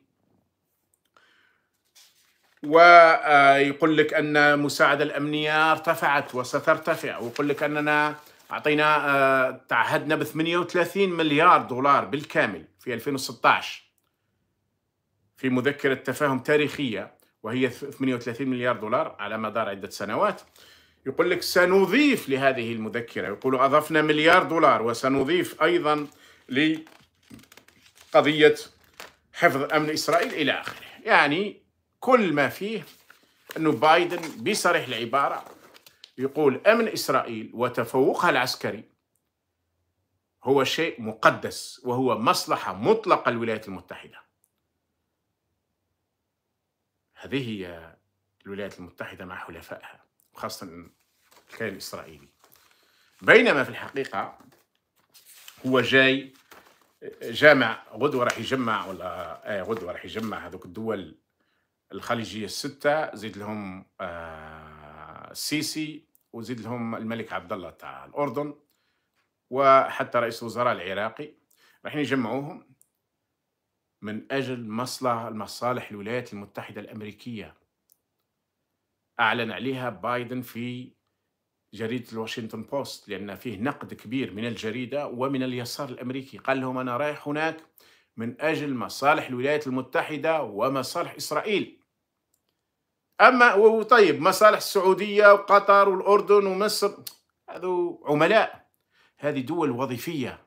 ويقول لك أن المساعدة الأمنية ارتفعت وسترتفع ويقول لك أننا أعطينا آه، تعهدنا ب 38 مليار دولار بالكامل في 2016 في مذكرة تفاهم تاريخية وهي 38 مليار دولار على مدار عدة سنوات يقول لك سنضيف لهذه المذكرة يقول أضفنا مليار دولار وسنضيف أيضا لقضية حفظ أمن إسرائيل إلى آخره يعني كل ما فيه أنه بايدن بصريح العبارة يقول أمن إسرائيل وتفوقها العسكري هو شيء مقدس وهو مصلحة مطلقة الولايات المتحدة هذه هي الولايات المتحدة مع حلفائها وخاصة الكيان الإسرائيلي بينما في الحقيقة هو جاي جامع غدوة راح يجمع ولا آه غدوة راح يجمع هذوك الدول الخليجية الستة زيد لهم آه السيسي وزيد لهم الملك عبد الله تاع الأردن وحتى رئيس الوزراء العراقي راح يجمعوهم من أجل مصلحة المصالح الولايات المتحدة الأمريكية أعلن عليها بايدن في جريدة الواشنطن بوست لأن فيه نقد كبير من الجريدة ومن اليسار الأمريكي قال لهم أنا رايح هناك من أجل مصالح الولايات المتحدة ومصالح إسرائيل أما وطيب مصالح السعودية وقطر والأردن ومصر هذو عملاء هذه دول وظيفية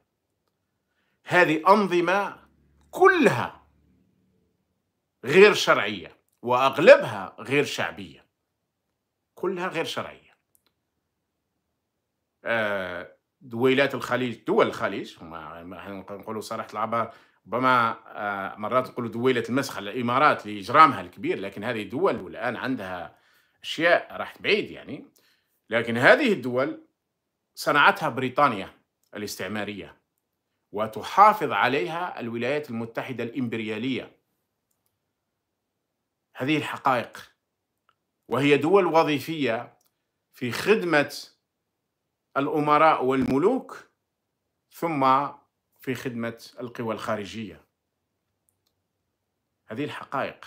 هذه أنظمة كلها غير شرعية وأغلبها غير شعبية كلها غير شرعية آه، دويلات الخليج دول الخليج ما نقولوا صراحة العبارة ربما آه، مرات نقولوا دويلة المسخة الإمارات لإجرامها الكبير لكن هذه الدول والآن عندها أشياء راحت بعيد يعني لكن هذه الدول صنعتها بريطانيا الاستعمارية وتحافظ عليها الولايات المتحدة الإمبريالية هذه الحقائق وهي دول وظيفية في خدمة الأمراء والملوك ثم في خدمة القوى الخارجية هذه الحقائق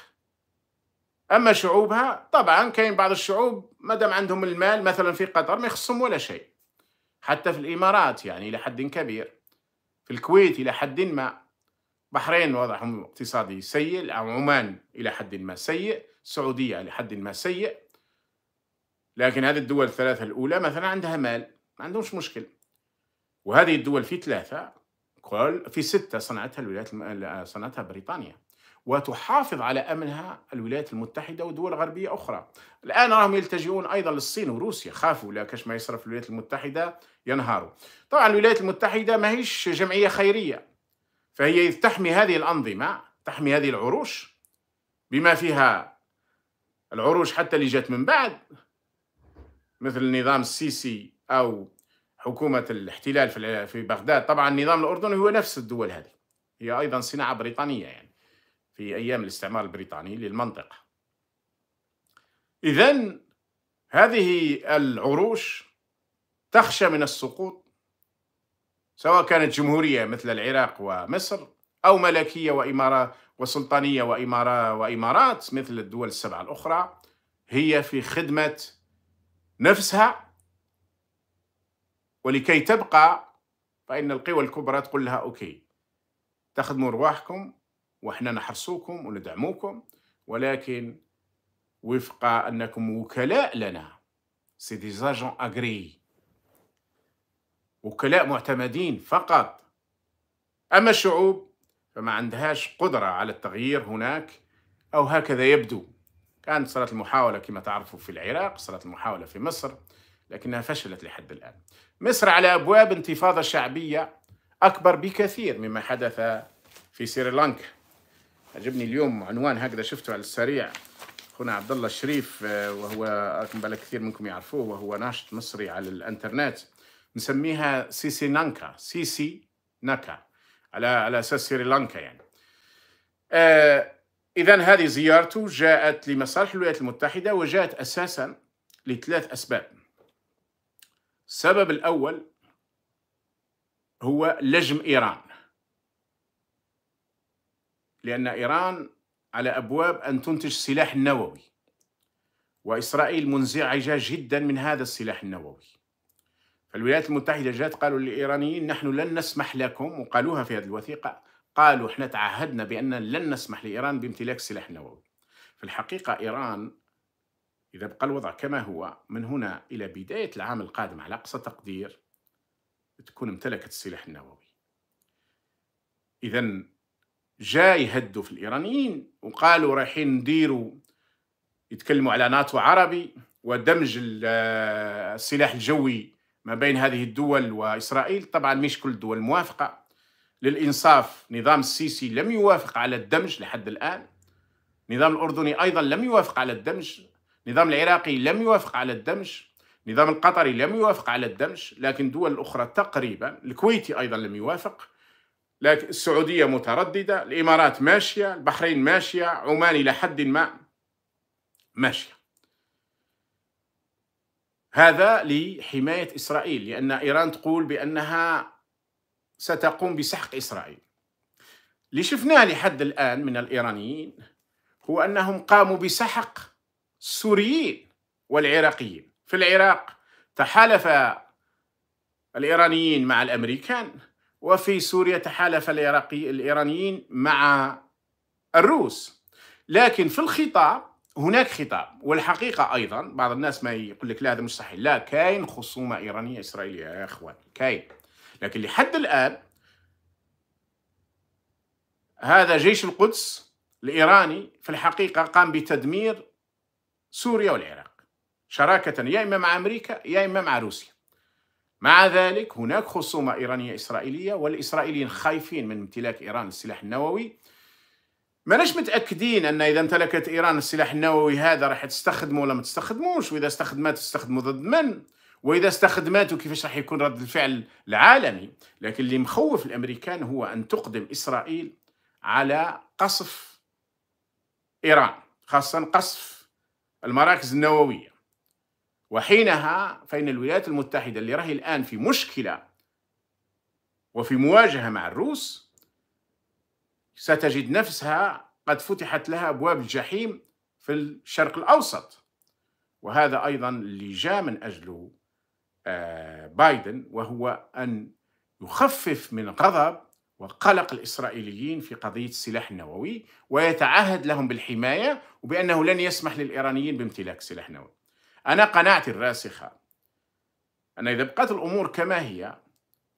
أما شعوبها طبعا كاين بعض الشعوب مادام عندهم المال مثلا في قطر ما يخصهم ولا شيء حتى في الإمارات يعني إلى حد كبير في الكويت إلى حد ما بحرين وضعهم الاقتصادي سيء عمان إلى حد ما سيء السعودية إلى حد ما سيء لكن هذه الدول الثلاثة الأولى مثلا عندها مال ما عندهمش مشكل وهذه الدول في ثلاثة كل في ستة صنعتها الولايات صنعتها بريطانيا وتحافظ على امنها الولايات المتحده ودول غربيه اخرى. الان راهم يلتجئون ايضا للصين وروسيا، خافوا لا كاش ما يصرف الولايات المتحده ينهاروا. طبعا الولايات المتحده ماهيش جمعيه خيريه. فهي تحمي هذه الانظمه، تحمي هذه العروش بما فيها العروش حتى اللي جات من بعد مثل النظام السيسي او حكومه الاحتلال في بغداد، طبعا النظام الاردني هو نفس الدول هذه. هي ايضا صناعه بريطانيه يعني. في أيام الاستعمار البريطاني للمنطقة إذا هذه العروش تخشى من السقوط سواء كانت جمهورية مثل العراق ومصر أو ملكية وإمارة وسلطانية وإمارة وإمارات مثل الدول السبعة الأخرى هي في خدمة نفسها ولكي تبقى فإن القوى الكبرى تقول لها أوكي تخدموا رواحكم واحنا نحرصوكم وندعموكم ولكن وفق انكم وكلاء لنا سي دي زاجون اغري وكلاء معتمدين فقط اما الشعوب فما عندهاش قدره على التغيير هناك او هكذا يبدو كانت صارت المحاوله كما تعرفوا في العراق صارت المحاوله في مصر لكنها فشلت لحد الان مصر على ابواب انتفاضه شعبيه اكبر بكثير مما حدث في سريلانكا عجبني اليوم عنوان هكذا شفته على السريع اخونا عبد الله الشريف آه، وهو راكم بالك كثير منكم يعرفوه وهو ناشط مصري على الانترنت نسميها سيسي نانكا سيسي ناكا على على اساس سريلانكا يعني آه، اذا هذه زيارته جاءت لمصالح الولايات المتحده وجاءت اساسا لثلاث اسباب السبب الاول هو لجم ايران لأن إيران على أبواب أن تنتج سلاح نووي وإسرائيل منزعجة جدا من هذا السلاح النووي فالولايات المتحدة جات قالوا للإيرانيين نحن لن نسمح لكم وقالوها في هذه الوثيقة قالوا احنا تعهدنا بأن لن نسمح لإيران بامتلاك السلاح النووي في الحقيقة إيران إذا بقى الوضع كما هو من هنا إلى بداية العام القادم على أقصى تقدير تكون امتلكت السلاح النووي إذا جاي يهدوا في الايرانيين وقالوا رايحين نديروا يتكلموا على ناتو عربي ودمج آه، السلاح الجوي ما بين هذه الدول واسرائيل طبعا مش كل الدول موافقه للانصاف نظام السيسي لم يوافق على الدمج لحد الان النظام الاردني ايضا لم يوافق على الدمج النظام العراقي لم يوافق على الدمج النظام القطري لم يوافق على الدمج لكن دول اخرى تقريبا الكويتي ايضا لم يوافق لكن السعودية مترددة الإمارات ماشية البحرين ماشية عمان إلى حد ما ماشية هذا لحماية إسرائيل لأن إيران تقول بأنها ستقوم بسحق إسرائيل اللي شفناه لحد الآن من الإيرانيين هو أنهم قاموا بسحق السوريين والعراقيين في العراق تحالف الإيرانيين مع الأمريكان وفي سوريا تحالف العراقي الإيرانيين مع الروس لكن في الخطاب هناك خطاب والحقيقة أيضا بعض الناس ما يقول لك لا هذا مش صحيح لا كاين خصومة إيرانية إسرائيلية يا أخوان كاين لكن لحد الآن هذا جيش القدس الإيراني في الحقيقة قام بتدمير سوريا والعراق شراكة يا إما مع أمريكا يا إما مع روسيا مع ذلك هناك خصومة إيرانية إسرائيلية والإسرائيليين خايفين من امتلاك إيران السلاح النووي ماناش متأكدين أن إذا امتلكت إيران السلاح النووي هذا راح تستخدمه ولا ما تستخدموش وإذا استخدمت تستخدمه ضد من وإذا استخدمته كيفاش راح يكون رد الفعل العالمي لكن اللي مخوف الأمريكان هو أن تقدم إسرائيل على قصف إيران خاصة قصف المراكز النووية وحينها فإن الولايات المتحدة اللي راهي الآن في مشكلة وفي مواجهة مع الروس ستجد نفسها قد فتحت لها أبواب الجحيم في الشرق الأوسط وهذا أيضا اللي جاء من أجله آه، بايدن وهو أن يخفف من غضب وقلق الإسرائيليين في قضية السلاح النووي ويتعهد لهم بالحماية وبأنه لن يسمح للإيرانيين بامتلاك سلاح نووي أنا قناعتي الراسخة أن إذا بقت الأمور كما هي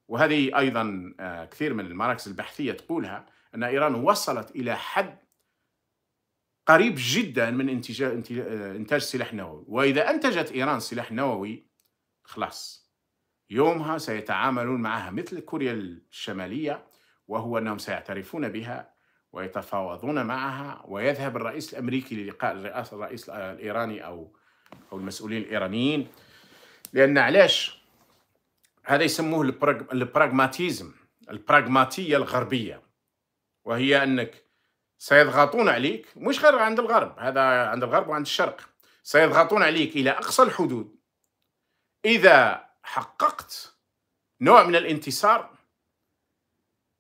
وهذه أيضا آه، كثير من المراكز البحثية تقولها أن إيران وصلت إلى حد قريب جدا من آه، إنتاج سلاح نووي وإذا أنتجت إيران سلاح نووي خلاص يومها سيتعاملون معها مثل كوريا الشمالية وهو أنهم سيعترفون بها ويتفاوضون معها ويذهب الرئيس الأمريكي للقاء الرئيس الإيراني أو او المسؤولين الايرانيين لان علاش هذا يسموه البراغماتيزم البراغماتيه الغربيه وهي انك سيضغطون عليك مش غير عند الغرب هذا عند الغرب وعند الشرق سيضغطون عليك الى اقصى الحدود اذا حققت نوع من الانتصار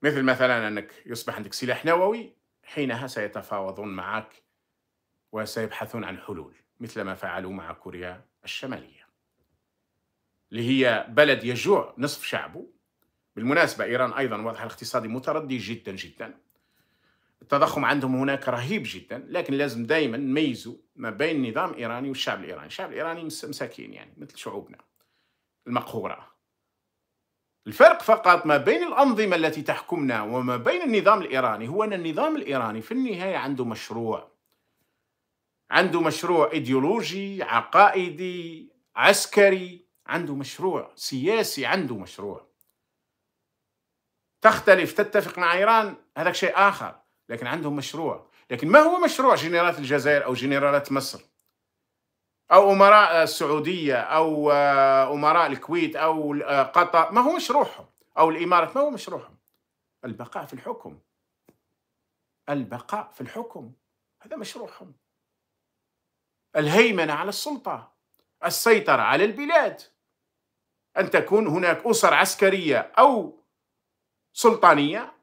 مثل مثلا انك يصبح عندك سلاح نووي حينها سيتفاوضون معك وسيبحثون عن حلول مثل ما فعلوا مع كوريا الشمالية اللي هي بلد يجوع نصف شعبه بالمناسبة إيران أيضا وضعها الاقتصادي متردي جدا جدا التضخم عندهم هناك رهيب جدا لكن لازم دائما نميزوا ما بين النظام الإيراني والشعب الإيراني الشعب الإيراني مساكين يعني مثل شعوبنا المقهورة الفرق فقط ما بين الأنظمة التي تحكمنا وما بين النظام الإيراني هو أن النظام الإيراني في النهاية عنده مشروع عنده مشروع ايديولوجي عقائدي عسكري عنده مشروع سياسي عنده مشروع تختلف تتفق مع ايران هذاك شيء اخر لكن عندهم مشروع لكن ما هو مشروع جنرالات الجزائر او جنرالات مصر او امراء السعوديه او آه، امراء الكويت او آه، قطر ما هو مشروعهم او الامارات ما هو مشروعهم البقاء في الحكم البقاء في الحكم هذا مشروعهم الهيمنه على السلطه السيطره على البلاد ان تكون هناك اسر عسكريه او سلطانيه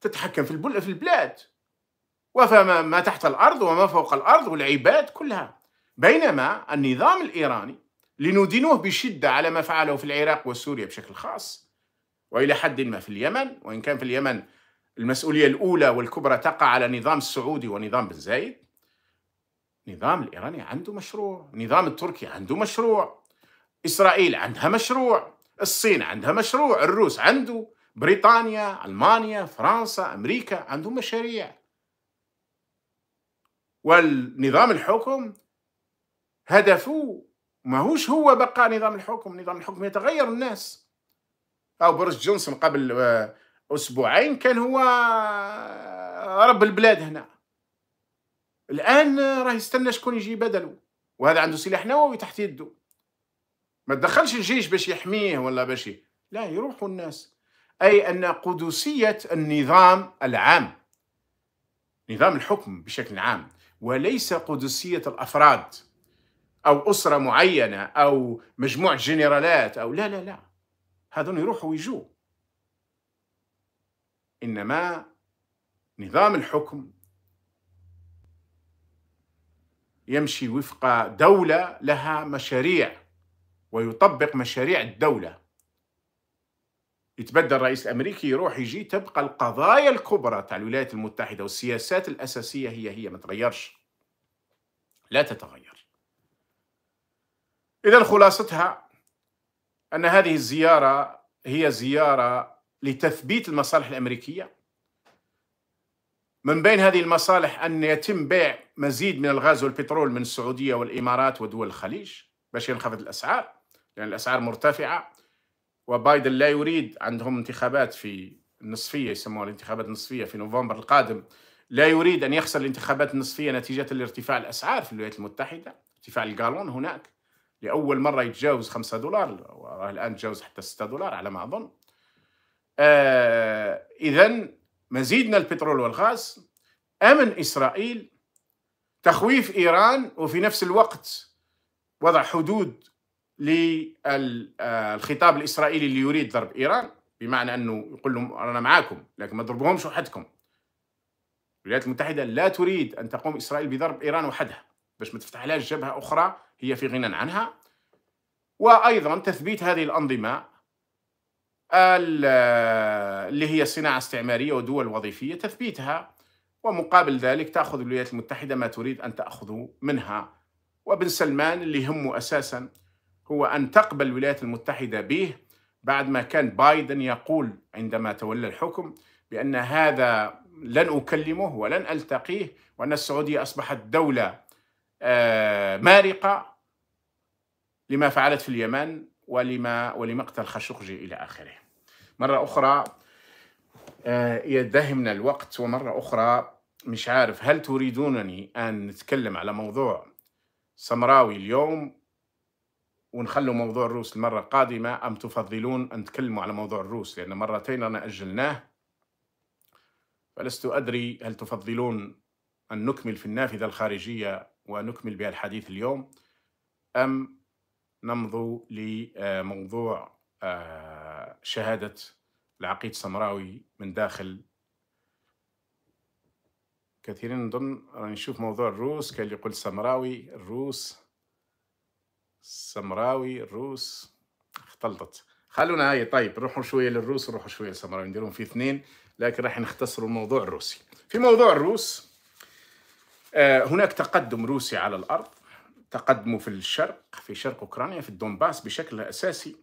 تتحكم في البلاد وفما ما تحت الارض وما فوق الارض والعباد كلها بينما النظام الايراني لندينوه بشده على ما فعله في العراق وسوريا بشكل خاص والى حد ما في اليمن وان كان في اليمن المسؤوليه الاولى والكبرى تقع على النظام السعودي ونظام بن زايد النظام الإيراني عنده مشروع النظام التركي عنده مشروع إسرائيل عندها مشروع الصين عندها مشروع الروس عنده بريطانيا ألمانيا فرنسا أمريكا عندهم مشاريع والنظام الحكم هدفه ماهوش هو بقى نظام الحكم نظام الحكم يتغير الناس أو بورس جونسون قبل آه، أسبوعين كان هو آه، رب البلاد هنا الان راه يستنى شكون يجي بدله وهذا عنده سلاح نووي تحت يده ما تدخلش الجيش باش يحميه ولا باش لا يروحوا الناس اي ان قدسيه النظام العام نظام الحكم بشكل عام وليس قدسيه الافراد او اسره معينه او مجموعه جنرالات او لا لا لا هذون يروحوا ويجوا انما نظام الحكم يمشي وفق دولة لها مشاريع ويطبق مشاريع الدولة يتبدل الرئيس الأمريكي يروح يجي تبقى القضايا الكبرى تاع الولايات المتحدة والسياسات الأساسية هي هي ما تغيرش لا تتغير إذا خلاصتها أن هذه الزيارة هي زيارة لتثبيت المصالح الأمريكية من بين هذه المصالح أن يتم بيع مزيد من الغاز والبترول من السعودية والإمارات ودول الخليج باش ينخفض الأسعار لأن يعني الأسعار مرتفعة وبايدن لا يريد عندهم انتخابات في النصفية يسموها الانتخابات النصفية في نوفمبر القادم لا يريد أن يخسر الانتخابات النصفية نتيجة لارتفاع الأسعار في الولايات المتحدة ارتفاع الجالون هناك لأول مرة يتجاوز 5 دولار الآن تجاوز حتى 6 دولار على ما أظن آه إذا مزيدنا البترول والغاز أمن إسرائيل تخويف إيران وفي نفس الوقت وضع حدود للخطاب آه، الإسرائيلي اللي يريد ضرب إيران بمعنى أنه يقول لهم أنا معاكم لكن ما تضربوهمش وحدكم الولايات المتحدة لا تريد أن تقوم إسرائيل بضرب إيران وحدها باش ما تفتح لها جبهة أخرى هي في غنى عنها وأيضا تثبيت هذه الأنظمة اللي هي صناعة استعمارية ودول وظيفية تثبيتها ومقابل ذلك تأخذ الولايات المتحدة ما تريد أن تأخذه منها وبن سلمان اللي همه أساسا هو أن تقبل الولايات المتحدة به بعد ما كان بايدن يقول عندما تولى الحكم بأن هذا لن أكلمه ولن ألتقيه وأن السعودية أصبحت دولة آه، مارقة لما فعلت في اليمن ولما ولمقتل خشقجي إلى آخره مرة أخرى آه، يدهمنا الوقت ومرة أخرى مش عارف هل تريدونني أن نتكلم على موضوع سمراوي اليوم ونخلوا موضوع الروس المرة القادمة أم تفضلون أن تكلموا على موضوع الروس لأن مرتين أنا أجلناه فلست أدري هل تفضلون أن نكمل في النافذة الخارجية ونكمل بها الحديث اليوم أم نمضوا لموضوع آه، شهادة العقيد سمراوي من داخل كثيرين نظن راني نشوف موضوع الروس كان اللي يقول سمراوي الروس سمراوي الروس اختلطت خلونا هاي طيب نروحوا شويه للروس نروحوا شويه للسمراوي نديرهم في اثنين لكن راح نختصروا الموضوع الروسي في موضوع الروس آه، هناك تقدم روسي على الارض تقدموا في الشرق في شرق اوكرانيا في الدونباس بشكل اساسي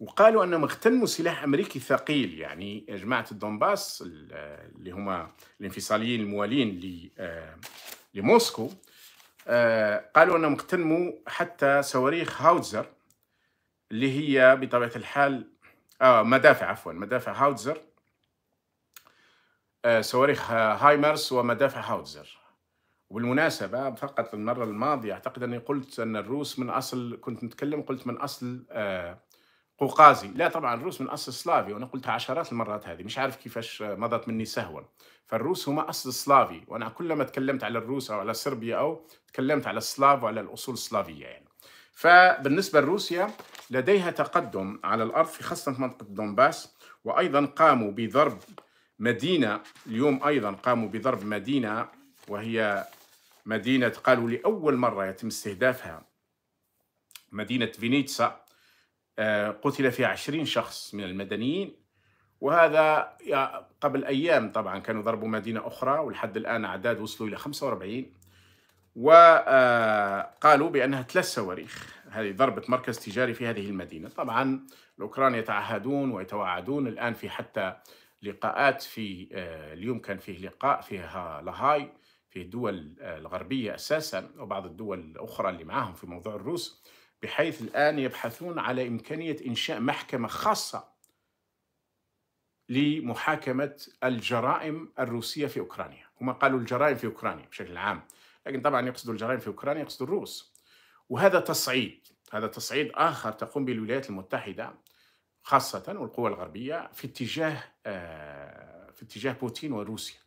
وقالوا انهم اغتنموا سلاح امريكي ثقيل يعني جماعه الدونباس اللي هما الانفصاليين الموالين آه، لموسكو آه، قالوا انهم اغتنموا حتى صواريخ هاوتزر اللي هي بطبيعه الحال آه مدافع عفوا مدافع هاوتزر آه، صواريخ هايمرس ومدافع هاوتزر وبالمناسبة فقط المرة الماضية أعتقد أني قلت أن الروس من أصل كنت نتكلم قلت من أصل آه قوقازي لا طبعا الروس من اصل سلافي وانا قلتها عشرات المرات هذه مش عارف كيفاش مضت مني سهوا فالروس هما اصل سلافي وانا كلما تكلمت على الروس او على صربيا او تكلمت على السلاف وعلى الاصول السلافيه يعني فبالنسبه لروسيا لديها تقدم على الارض في خاصه في منطقه دونباس وايضا قاموا بضرب مدينه اليوم ايضا قاموا بضرب مدينه وهي مدينه قالوا لاول مره يتم استهدافها مدينه فينيتسا آه، قتل فيها عشرين شخص من المدنيين وهذا قبل أيام طبعا كانوا ضربوا مدينة أخرى ولحد الآن أعداد وصلوا إلى 45 وقالوا آه، بأنها ثلاث صواريخ هذه ضربة مركز تجاري في هذه المدينة طبعا الأوكران يتعهدون ويتوعدون الآن في حتى لقاءات في آه، اليوم كان فيه لقاء فيها لاهاي في الدول الغربية أساسا وبعض الدول الأخرى اللي معاهم في موضوع الروس بحيث الآن يبحثون على إمكانية إنشاء محكمة خاصة لمحاكمة الجرائم الروسية في أوكرانيا هم قالوا الجرائم في أوكرانيا بشكل عام لكن طبعا يقصدوا الجرائم في أوكرانيا يقصدوا الروس وهذا تصعيد هذا تصعيد آخر تقوم به الولايات المتحدة خاصة والقوى الغربية في اتجاه آه، في اتجاه بوتين وروسيا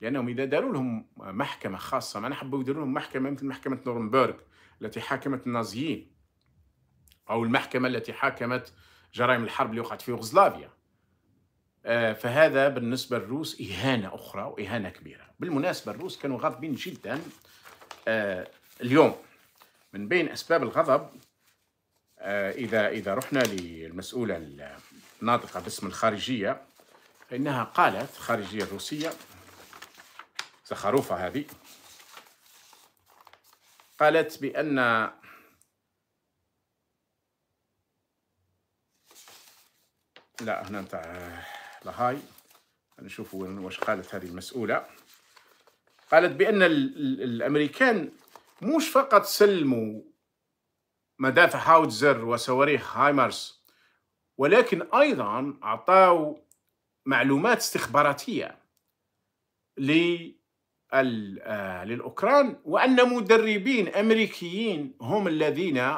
لأنهم إذا داروا لهم محكمة خاصة ما حبوا يديروا لهم محكمة مثل محكمة نورنبرغ التي حاكمت النازيين أو المحكمة التي حاكمت جرائم الحرب اللي وقعت في يوغوسلافيا آه، فهذا بالنسبة للروس إهانة أخرى وإهانة كبيرة بالمناسبة الروس كانوا غاضبين جدا آه، اليوم من بين أسباب الغضب آه، إذا إذا رحنا للمسؤولة الناطقة باسم الخارجية فإنها قالت الخارجية الروسية زخروفة هذه قالت بأن لا هنا نتاع لهاي نشوف واش قالت هذه المسؤولة قالت بأن الأمريكان مش فقط سلموا مدافع هاوتزر وصواريخ هايمرس ولكن أيضا أعطاوا معلومات استخباراتية آه، للأوكران وأن مدربين أمريكيين هم الذين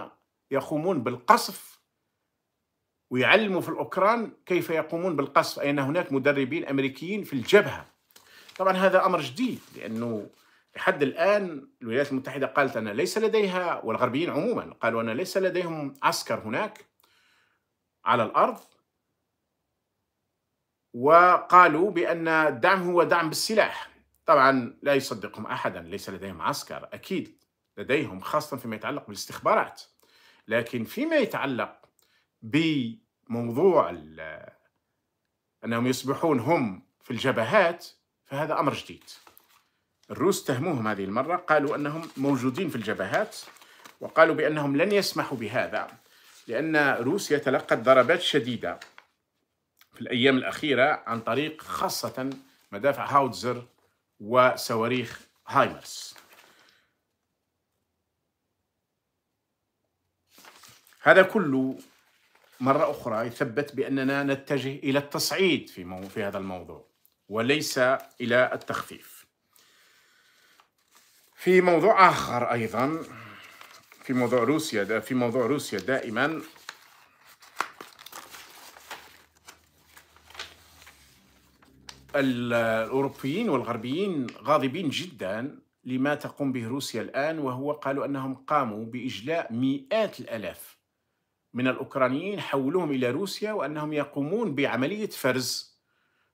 يقومون بالقصف ويعلموا في الأوكران كيف يقومون بالقصف أي أن هناك مدربين أمريكيين في الجبهة طبعا هذا أمر جديد لأنه لحد الآن الولايات المتحدة قالت أن ليس لديها والغربيين عموما قالوا أن ليس لديهم عسكر هناك على الأرض وقالوا بأن الدعم هو دعم بالسلاح طبعا لا يصدقهم أحدا ليس لديهم عسكر أكيد لديهم خاصة فيما يتعلق بالاستخبارات لكن فيما يتعلق ب موضوع أنهم يصبحون هم في الجبهات فهذا أمر جديد الروس اتهموهم هذه المرة قالوا أنهم موجودين في الجبهات وقالوا بأنهم لن يسمحوا بهذا لأن روسيا تلقت ضربات شديدة في الأيام الأخيرة عن طريق خاصة مدافع هاوتزر وصواريخ هايمرس هذا كله مرة أخرى يثبت بأننا نتجه إلى التصعيد في, مو في هذا الموضوع وليس إلى التخفيف في موضوع آخر أيضا في موضوع روسيا في موضوع روسيا دائما الأوروبيين والغربيين غاضبين جدا لما تقوم به روسيا الآن وهو قالوا أنهم قاموا بإجلاء مئات الألاف من الأوكرانيين حولوهم إلى روسيا وأنهم يقومون بعملية فرز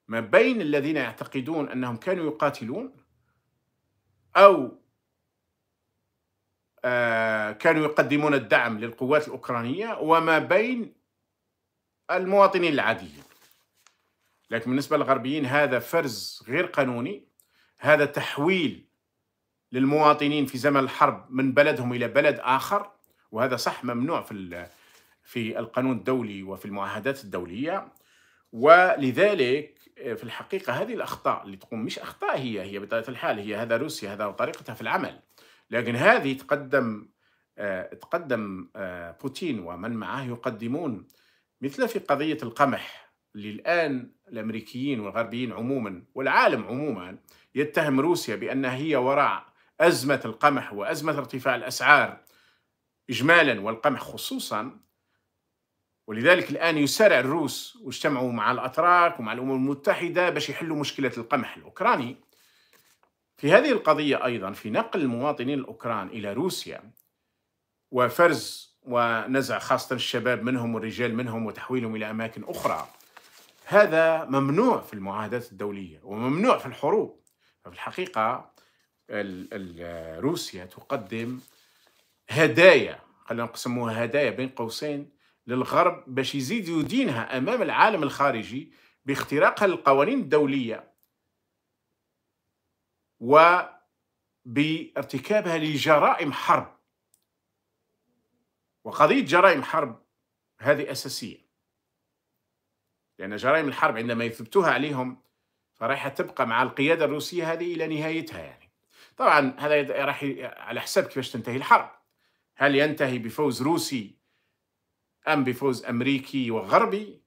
ما بين الذين يعتقدون أنهم كانوا يقاتلون أو آه، كانوا يقدمون الدعم للقوات الأوكرانية وما بين المواطنين العاديين لكن بالنسبة للغربيين هذا فرز غير قانوني هذا تحويل للمواطنين في زمن الحرب من بلدهم إلى بلد آخر وهذا صح ممنوع في في القانون الدولي وفي المعاهدات الدولية ولذلك آه، في الحقيقة هذه الأخطاء اللي تقوم مش أخطاء هي هي بطبيعة الحال هي هذا روسيا هذا طريقتها في العمل لكن هذه تقدم آه، تقدم آه، بوتين ومن معه يقدمون مثل في قضية القمح اللي الآن الأمريكيين والغربيين عموما والعالم عموما يتهم روسيا بأنها هي وراء أزمة القمح وأزمة ارتفاع الأسعار إجمالا والقمح خصوصا ولذلك الآن يسارع الروس واجتمعوا مع الأتراك ومع الأمم المتحدة باش يحلوا مشكلة القمح الأوكراني في هذه القضية أيضا في نقل المواطنين الأوكران إلى روسيا وفرز ونزع خاصة الشباب منهم والرجال منهم وتحويلهم إلى أماكن أخرى هذا ممنوع في المعاهدات الدولية وممنوع في الحروب ففي الحقيقة روسيا تقدم هدايا خلينا نقسموها هدايا بين قوسين للغرب باش يزيد يدينها أمام العالم الخارجي باختراقها للقوانين الدولية وبارتكابها لجرائم حرب وقضية جرائم حرب هذه أساسية لأن جرائم الحرب عندما يثبتوها عليهم فرايحه تبقى مع القيادة الروسية هذه إلى نهايتها يعني طبعا هذا راح على حساب كيفاش تنتهي الحرب هل ينتهي بفوز روسي أم بفوز أمريكي وغربي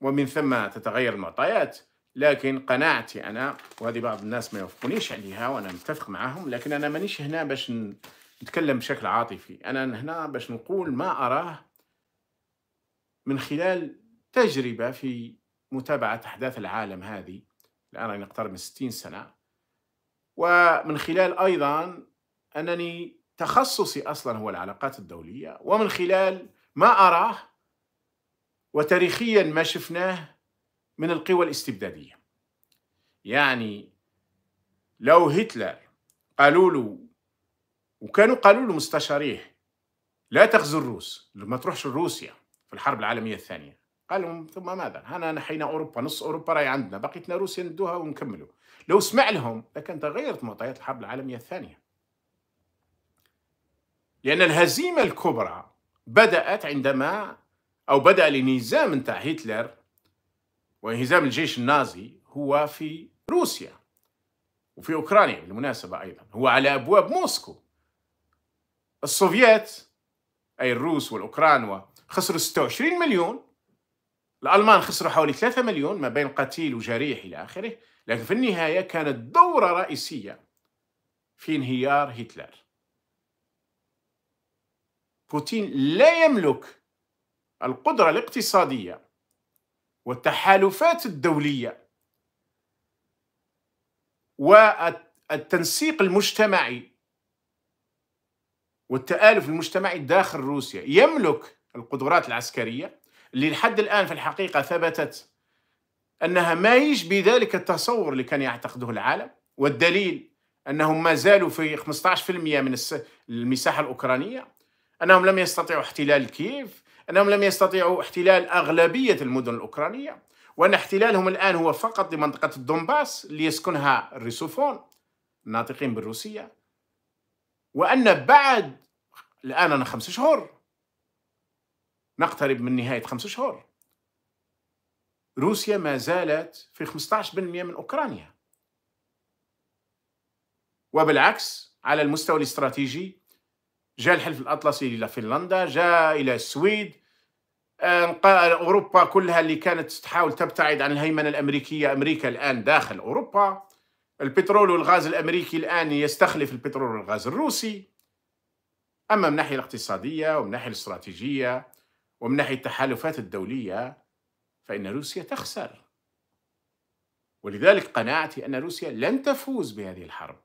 ومن ثم تتغير المعطيات لكن قناعتي أنا وهذه بعض الناس ما يوافقونيش عليها وأنا متفق معهم لكن أنا مانيش هنا باش نتكلم بشكل عاطفي أنا هنا باش نقول ما أراه من خلال تجربة في متابعة أحداث العالم هذه الآن راني نقترب من 60 سنة ومن خلال أيضا أنني تخصصي أصلا هو العلاقات الدولية ومن خلال ما أراه وتاريخيا ما شفناه من القوى الاستبدادية يعني لو هتلر قالوا له وكانوا قالوا له مستشاريه لا تغزو الروس ما تروحش لروسيا في الحرب العالمية الثانية قال لهم ثم ماذا هنا نحينا أوروبا نص أوروبا راهي عندنا بقيتنا روسيا ندوها ونكملوا لو سمع لهم لكن تغيرت معطيات الحرب العالمية الثانية لأن الهزيمة الكبرى بدأت عندما أو بدأ الانهزام نتاع هتلر وانهزام الجيش النازي هو في روسيا وفي أوكرانيا بالمناسبة أيضا هو على أبواب موسكو السوفيات أي الروس والأوكران خسروا 26 مليون الألمان خسروا حوالي 3 مليون ما بين قتيل وجريح إلى آخره لكن في النهاية كانت دورة رئيسية في انهيار هتلر بوتين لا يملك القدرة الاقتصادية والتحالفات الدولية والتنسيق المجتمعي والتآلف المجتمعي داخل روسيا يملك القدرات العسكرية اللي لحد الآن في الحقيقة ثبتت أنها ما هيش بذلك التصور اللي كان يعتقده العالم والدليل أنهم ما زالوا في 15% من المساحة الأوكرانية أنهم لم يستطيعوا احتلال كييف أنهم لم يستطيعوا احتلال أغلبية المدن الأوكرانية وأن احتلالهم الآن هو فقط لمنطقة اللي يسكنها الريسوفون الناطقين بالروسية وأن بعد الآن أنا خمس شهور نقترب من نهاية خمس شهور روسيا ما زالت في 15% من أوكرانيا وبالعكس على المستوى الاستراتيجي جاء الحلف الاطلسي الى فنلندا جاء الى السويد آه، اوروبا كلها اللي كانت تحاول تبتعد عن الهيمنه الامريكيه امريكا الان داخل اوروبا البترول والغاز الامريكي الان يستخلف البترول والغاز الروسي اما من الناحيه الاقتصاديه ومن الناحيه الاستراتيجيه ومن ناحيه التحالفات الدوليه فان روسيا تخسر ولذلك قناعتي ان روسيا لن تفوز بهذه الحرب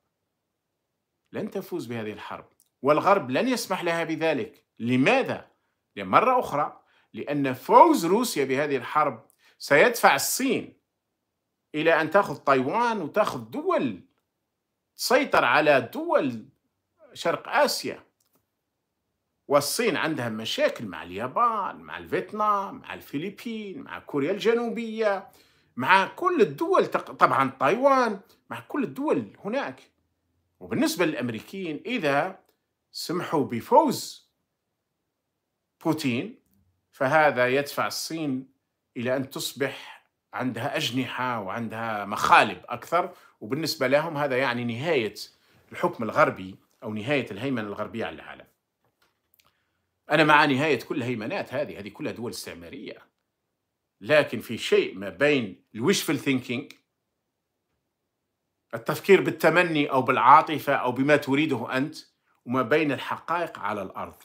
لن تفوز بهذه الحرب والغرب لن يسمح لها بذلك لماذا؟ مرة أخرى لأن فوز روسيا بهذه الحرب سيدفع الصين إلى أن تأخذ تايوان وتأخذ دول تسيطر على دول شرق آسيا والصين عندها مشاكل مع اليابان مع الفيتنام مع الفلبين مع كوريا الجنوبية مع كل الدول طبعا تايوان مع كل الدول هناك وبالنسبة للأمريكيين إذا سمحوا بفوز بوتين فهذا يدفع الصين الى ان تصبح عندها اجنحه وعندها مخالب اكثر وبالنسبه لهم هذا يعني نهايه الحكم الغربي او نهايه الهيمنه الغربيه على العالم. انا مع نهايه كل الهيمنات هذه، هذه كلها دول استعماريه. لكن في شيء ما بين الوشفل ثينكينج التفكير بالتمني او بالعاطفه او بما تريده انت وما بين الحقائق على الأرض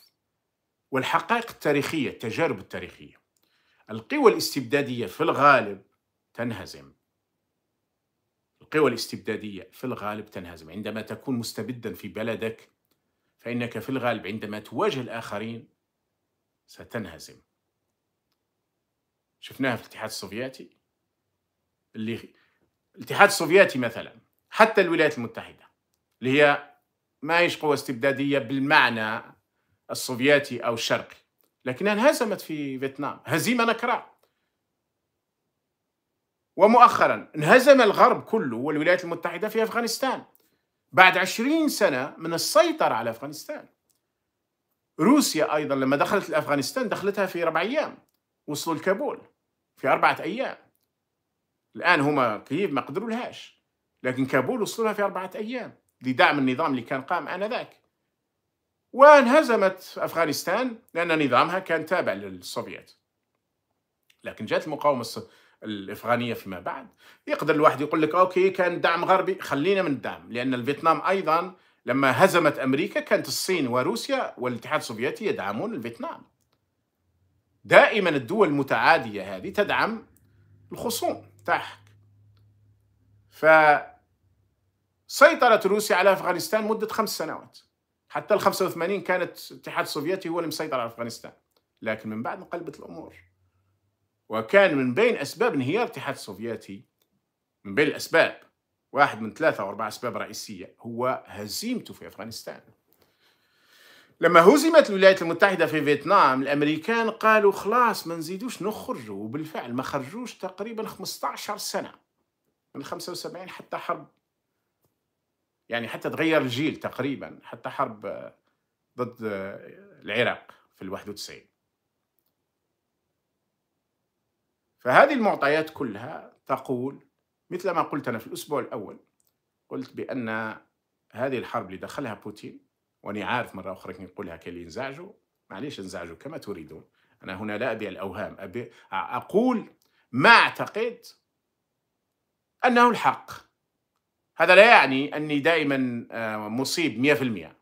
والحقائق التاريخية التجارب التاريخية القوى الاستبدادية في الغالب تنهزم القوى الاستبدادية في الغالب تنهزم عندما تكون مستبدا في بلدك فإنك في الغالب عندما تواجه الآخرين ستنهزم شفناها في الاتحاد السوفيتي اللي الاتحاد السوفيتي مثلا حتى الولايات المتحدة اللي هي ما هيش قوة استبدادية بالمعنى السوفيتي أو الشرقي لكنها انهزمت في فيتنام هزيمة نكراء ومؤخرا انهزم الغرب كله والولايات المتحدة في أفغانستان بعد عشرين سنة من السيطرة على أفغانستان روسيا أيضا لما دخلت أفغانستان دخلتها في أربع أيام وصلوا لكابول في أربعة أيام الآن هما كييف ما قدروا لهاش لكن كابول وصلوا لها في أربعة أيام لدعم النظام اللي كان قام آنذاك وانهزمت أفغانستان لأن نظامها كان تابع للسوفيت لكن جاءت المقاومة الإفغانية فيما بعد يقدر الواحد يقول لك أوكي كان دعم غربي خلينا من الدعم لأن الفيتنام أيضا لما هزمت أمريكا كانت الصين وروسيا والاتحاد السوفيتي يدعمون الفيتنام دائما الدول المتعادية هذه تدعم الخصوم تاعها ف سيطرت روسيا على أفغانستان مدة خمس سنوات حتى ال 85 كانت الاتحاد السوفيتي هو اللي مسيطر على أفغانستان لكن من بعد انقلبت الأمور وكان من بين أسباب انهيار الاتحاد السوفيتي من بين الأسباب واحد من ثلاثة أو أربعة أسباب رئيسية هو هزيمته في أفغانستان لما هزمت الولايات المتحدة في فيتنام الأمريكان قالوا خلاص ما نزيدوش نخرجوا وبالفعل ما خرجوش تقريبا 15 سنة من 75 حتى حرب يعني حتى تغير الجيل تقريبا حتى حرب آه، ضد آه، العراق في ال 91 فهذه المعطيات كلها تقول مثل ما قلت أنا في الأسبوع الأول قلت بأن هذه الحرب اللي دخلها بوتين واني عارف مرة أخرى كي نقولها كي ينزعجوا معليش انزعجوا كما تريدون أنا هنا لا أبيع الأوهام أبيع أقول ما أعتقد أنه الحق هذا لا يعني أني دائما آه، مصيب 100%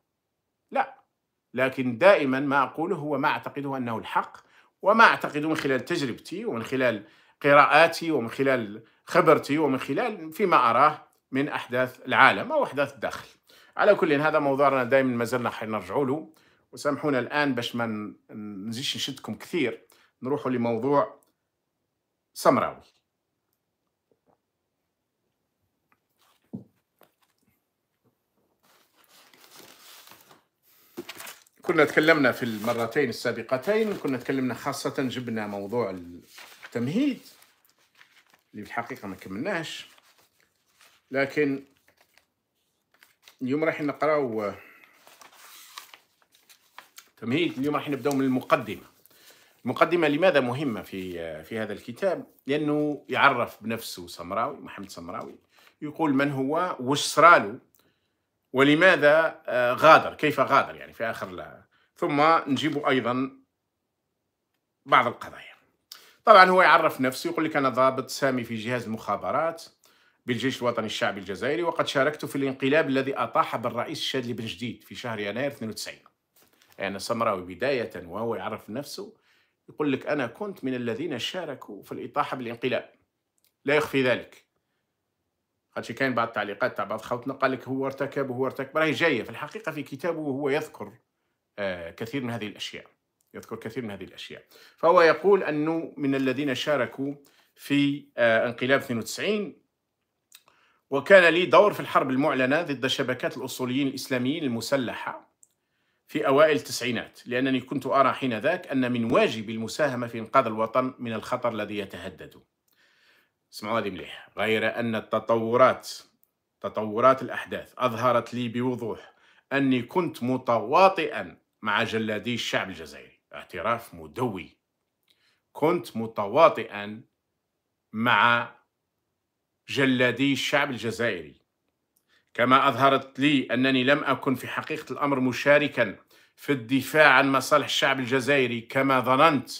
لا لكن دائما ما أقوله هو ما أعتقده أنه الحق وما أعتقده من خلال تجربتي ومن خلال قراءاتي ومن خلال خبرتي ومن خلال فيما أراه من أحداث العالم أو أحداث الداخل على كل هذا موضوعنا دائما ما زلنا حنرجع له وسامحونا الآن باش ما نزيش نشدكم كثير نروحوا لموضوع سمراوي كنا تكلمنا في المرتين السابقتين كنا تكلمنا خاصة جبنا موضوع التمهيد اللي في الحقيقة ما كملناش لكن اليوم راح نقراو تمهيد اليوم راح نبداو من المقدمة المقدمة لماذا مهمة في في هذا الكتاب؟ لأنه يعرف بنفسه سمراوي محمد سمراوي يقول من هو وش صرالو ولماذا آه، غادر كيف غادر يعني في آخر لها ثم نجيب أيضا بعض القضايا طبعا هو يعرف نفسه يقول لك أنا ضابط سامي في جهاز المخابرات بالجيش الوطني الشعبي الجزائري وقد شاركت في الانقلاب الذي أطاح بالرئيس الشاذلي بن جديد في شهر يناير 92 يعني سمراوي بداية وهو يعرف نفسه يقول لك أنا كنت من الذين شاركوا في الإطاحة بالانقلاب لا يخفي ذلك شي كاين بعض التعليقات تاع بعض خوتنا قال لك هو ارتكب وهو ارتكب راهي جايه في الحقيقه في كتابه هو يذكر آه، كثير من هذه الاشياء يذكر كثير من هذه الاشياء فهو يقول انه من الذين شاركوا في آه، انقلاب 92 وكان لي دور في الحرب المعلنه ضد شبكات الاصوليين الاسلاميين المسلحه في اوائل التسعينات لانني كنت ارى حين ذاك ان من واجبي المساهمه في انقاذ الوطن من الخطر الذي يتهدده اسمعوا هذه مليح غير أن التطورات تطورات الأحداث أظهرت لي بوضوح أني كنت متواطئا مع جلادي الشعب الجزائري اعتراف مدوي كنت متواطئا مع جلادي الشعب الجزائري كما أظهرت لي أنني لم أكن في حقيقة الأمر مشاركا في الدفاع عن مصالح الشعب الجزائري كما ظننت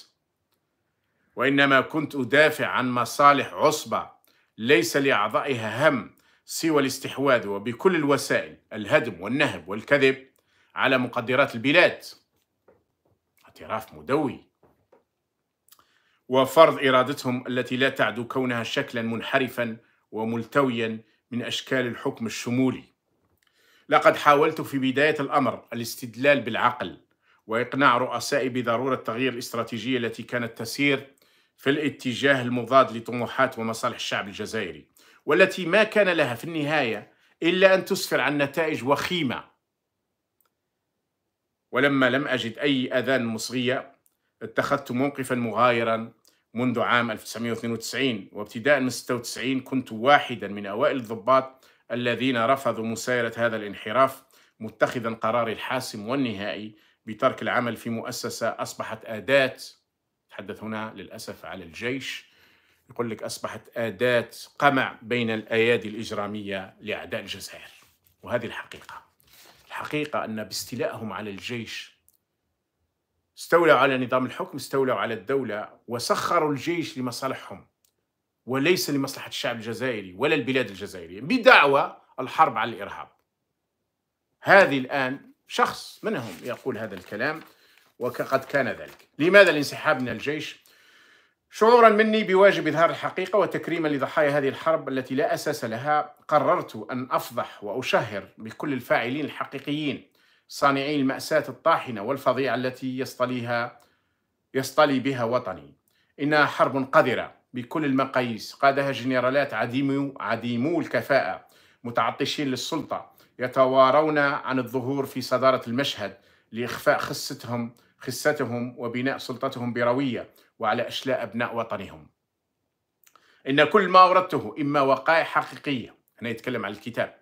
وإنما كنت أدافع عن مصالح عصبة ليس لأعضائها هم سوى الاستحواذ وبكل الوسائل الهدم والنهب والكذب على مقدرات البلاد اعتراف مدوي وفرض إرادتهم التي لا تعدو كونها شكلا منحرفا وملتويا من أشكال الحكم الشمولي لقد حاولت في بداية الأمر الاستدلال بالعقل وإقناع رؤسائي بضرورة تغيير الاستراتيجية التي كانت تسير في الاتجاه المضاد لطموحات ومصالح الشعب الجزائري والتي ما كان لها في النهايه الا ان تسفر عن نتائج وخيمه ولما لم اجد اي اذان مصريه اتخذت موقفا مغايرا منذ عام 1992 وابتداء من 96 كنت واحدا من اوائل الضباط الذين رفضوا مسايره هذا الانحراف متخذا قراري الحاسم والنهائي بترك العمل في مؤسسه اصبحت اداه تحدث هنا للأسف على الجيش يقول لك أصبحت أداة قمع بين الأيادي الإجرامية لأعداء الجزائر وهذه الحقيقة الحقيقة أن باستيلائهم على الجيش استولوا على نظام الحكم استولوا على الدولة وسخروا الجيش لمصالحهم وليس لمصلحة الشعب الجزائري ولا البلاد الجزائرية بدعوى الحرب على الإرهاب هذه الآن شخص منهم يقول هذا الكلام وقد كان ذلك لماذا الانسحاب من الجيش؟ شعورا مني بواجب إظهار الحقيقة وتكريما لضحايا هذه الحرب التي لا أساس لها قررت أن أفضح وأشهر بكل الفاعلين الحقيقيين صانعي المأساة الطاحنة والفظيعة التي يصطليها يصطلي بها وطني إنها حرب قذرة بكل المقاييس قادها جنرالات عديمو, عديمو الكفاءة متعطشين للسلطة يتوارون عن الظهور في صدارة المشهد لإخفاء خصتهم خستهم وبناء سلطتهم بروية وعلى إشلاء أبناء وطنهم إن كل ما أوردته إما وقائع حقيقية هنا يتكلم عن الكتاب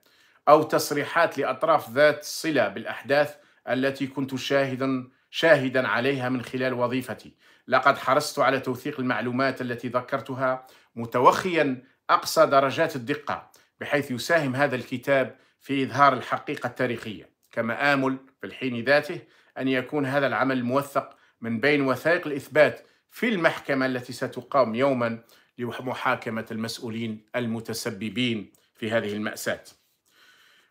أو تصريحات لأطراف ذات صلة بالأحداث التي كنت شاهدا شاهدا عليها من خلال وظيفتي لقد حرصت على توثيق المعلومات التي ذكرتها متوخيا أقصى درجات الدقة بحيث يساهم هذا الكتاب في إظهار الحقيقة التاريخية كما آمل في الحين ذاته أن يكون هذا العمل موثق من بين وثائق الإثبات في المحكمة التي ستقام يوما لمحاكمة المسؤولين المتسببين في هذه المأساة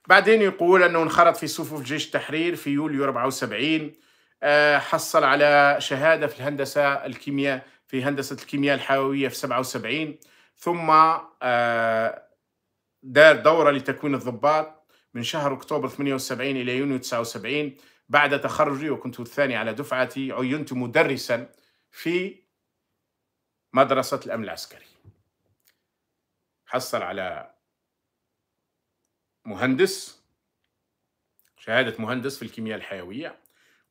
بعدين يقول أنه انخرط في صفوف جيش التحرير في يوليو 74 آه، حصل على شهادة في الهندسة الكيمياء في هندسة الكيمياء الحيوية في 77 ثم آه، دار دورة لتكوين الضباط من شهر أكتوبر 78 إلى يونيو 79 بعد تخرجي وكنت الثاني على دفعتي عينت مدرسا في مدرسة الأمن العسكري حصل على مهندس شهادة مهندس في الكيمياء الحيوية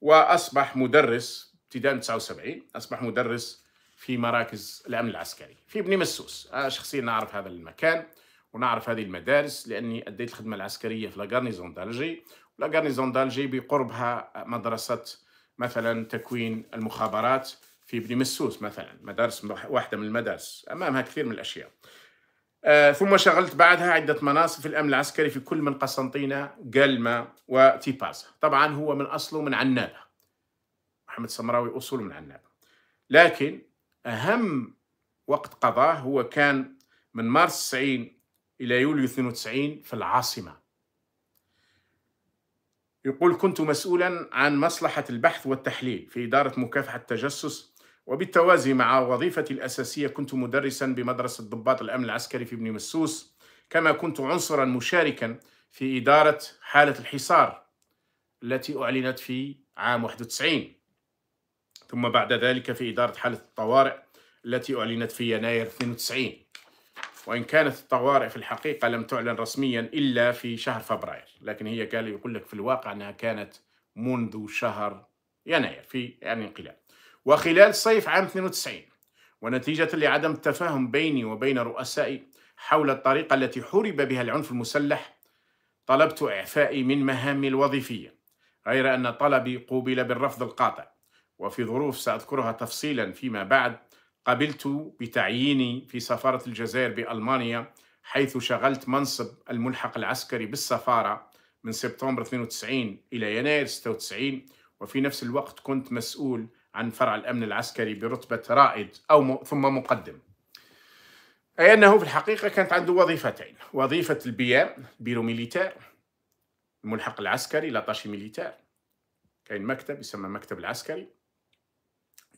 وأصبح مدرس ابتداء 79 أصبح مدرس في مراكز الأمن العسكري في ابن مسوس أنا شخصيا نعرف هذا المكان ونعرف هذه المدارس لأني أديت الخدمة العسكرية في لاغارنيزون دالجي لا غارنيزون دالجي بقربها مدرسة مثلا تكوين المخابرات في بني مسوس مثلا مدارس واحدة من المدارس أمامها كثير من الأشياء آه ثم شغلت بعدها عدة مناصب في الأمن العسكري في كل من قسنطينة قلمة وتيبازا طبعا هو من أصله من عنابة محمد سمراوي أصوله من عنابة لكن أهم وقت قضاه هو كان من مارس 90 إلى يوليو 92 في العاصمة يقول كنت مسؤولا عن مصلحة البحث والتحليل في إدارة مكافحة التجسس وبالتوازي مع وظيفتي الأساسية كنت مدرسا بمدرسة ضباط الأمن العسكري في ابن مسوس كما كنت عنصرا مشاركا في إدارة حالة الحصار التي أعلنت في عام 91 ثم بعد ذلك في إدارة حالة الطوارئ التي أعلنت في يناير 92 وإن كانت الطوارئ في الحقيقة لم تعلن رسميا إلا في شهر فبراير لكن هي قال يقول لك في الواقع أنها كانت منذ شهر يناير في يعني انقلاب وخلال صيف عام 92 ونتيجة لعدم التفاهم بيني وبين رؤسائي حول الطريقة التي حورب بها العنف المسلح طلبت إعفائي من مهامي الوظيفية غير أن طلبي قوبل بالرفض القاطع وفي ظروف سأذكرها تفصيلا فيما بعد قبلت بتعييني في سفارة الجزائر بألمانيا حيث شغلت منصب الملحق العسكري بالسفارة من سبتمبر 92 إلى يناير 96 وفي نفس الوقت كنت مسؤول عن فرع الأمن العسكري برتبة رائد أو م... ثم مقدم أي أنه في الحقيقة كانت عنده وظيفتين وظيفة البياء بيرو ميليتير الملحق العسكري لاطاشي ميليتير كاين مكتب يسمى مكتب العسكري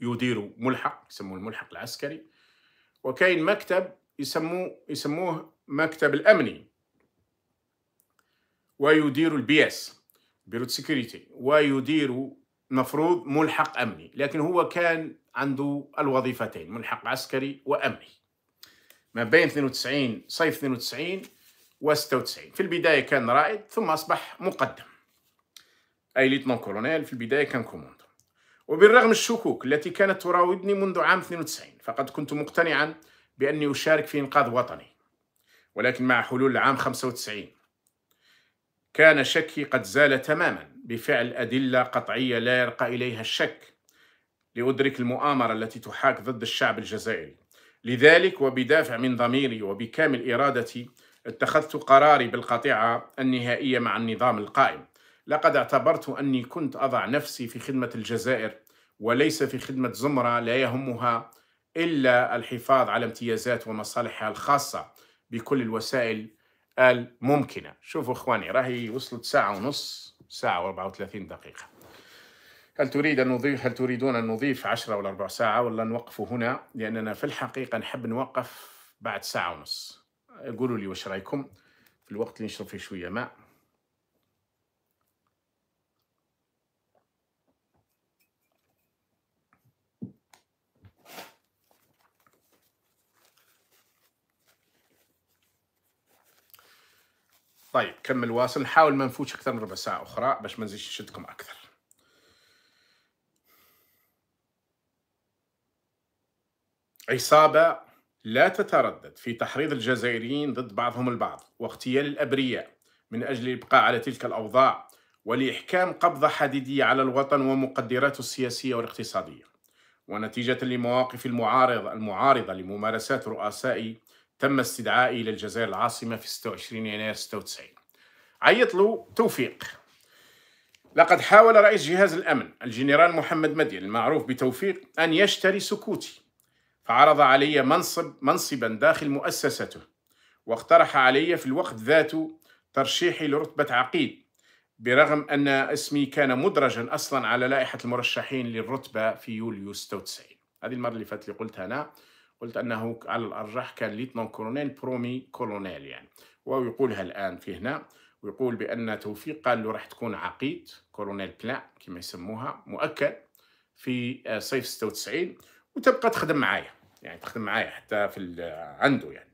يدير ملحق يسموه الملحق العسكري وكاين مكتب يسموه يسموه مكتب الامني ويدير البياس بيرو سيكوريتي ويدير مفروض ملحق امني لكن هو كان عنده الوظيفتين ملحق عسكري وامني ما بين 92 صيف 92 و 96 في البدايه كان رائد ثم اصبح مقدم اي ليتنون كولونيل في البدايه كان كوموند وبالرغم الشكوك التي كانت تراودني منذ عام 92 فقد كنت مقتنعا بأني أشارك في إنقاذ وطني ولكن مع حلول العام 95 كان شكي قد زال تماما بفعل أدلة قطعية لا يرقى إليها الشك لأدرك المؤامرة التي تحاك ضد الشعب الجزائري لذلك وبدافع من ضميري وبكامل إرادتي اتخذت قراري بالقطيعة النهائية مع النظام القائم لقد اعتبرت أني كنت أضع نفسي في خدمة الجزائر وليس في خدمة زمرة لا يهمها إلا الحفاظ على امتيازات ومصالحها الخاصة بكل الوسائل الممكنة شوفوا إخواني راهي وصلت ساعة ونص ساعة و34 دقيقة هل تريد أن نضيف هل تريدون أن نضيف 10 ولا أربع ساعة ولا نوقف هنا لأننا في الحقيقة نحب نوقف بعد ساعة ونص قولوا لي وش رأيكم في الوقت اللي نشرب فيه شوية ماء طيب كمل واصل نحاول ما نفوتش اكثر من ربع ساعه اخرى باش ما نزيدش نشدكم اكثر عصابه لا تتردد في تحريض الجزائريين ضد بعضهم البعض واغتيال الابرياء من اجل الابقاء على تلك الاوضاع ولاحكام قبضه حديديه على الوطن ومقدراته السياسيه والاقتصاديه ونتيجه لمواقف المعارض المعارضه لممارسات رؤساء تم استدعائي إلى الجزائر العاصمة في 26 يناير 96 عيط له توفيق لقد حاول رئيس جهاز الأمن الجنرال محمد مدين المعروف بتوفيق أن يشتري سكوتي فعرض علي منصب منصبا داخل مؤسسته واقترح علي في الوقت ذاته ترشيحي لرتبة عقيد برغم أن اسمي كان مدرجا أصلا على لائحة المرشحين للرتبة في يوليو 96 هذه المرة اللي فاتت اللي قلتها أنا قلت أنه على الأرجح كان ليتنون كولونيل برومي كولونيل يعني وهو يقولها الآن في هنا ويقول بأن توفيق قال له راح تكون عقيد كولونيل بلان كما يسموها مؤكد في صيف 96 وتبقى تخدم معايا يعني تخدم معايا حتى في آه، عنده يعني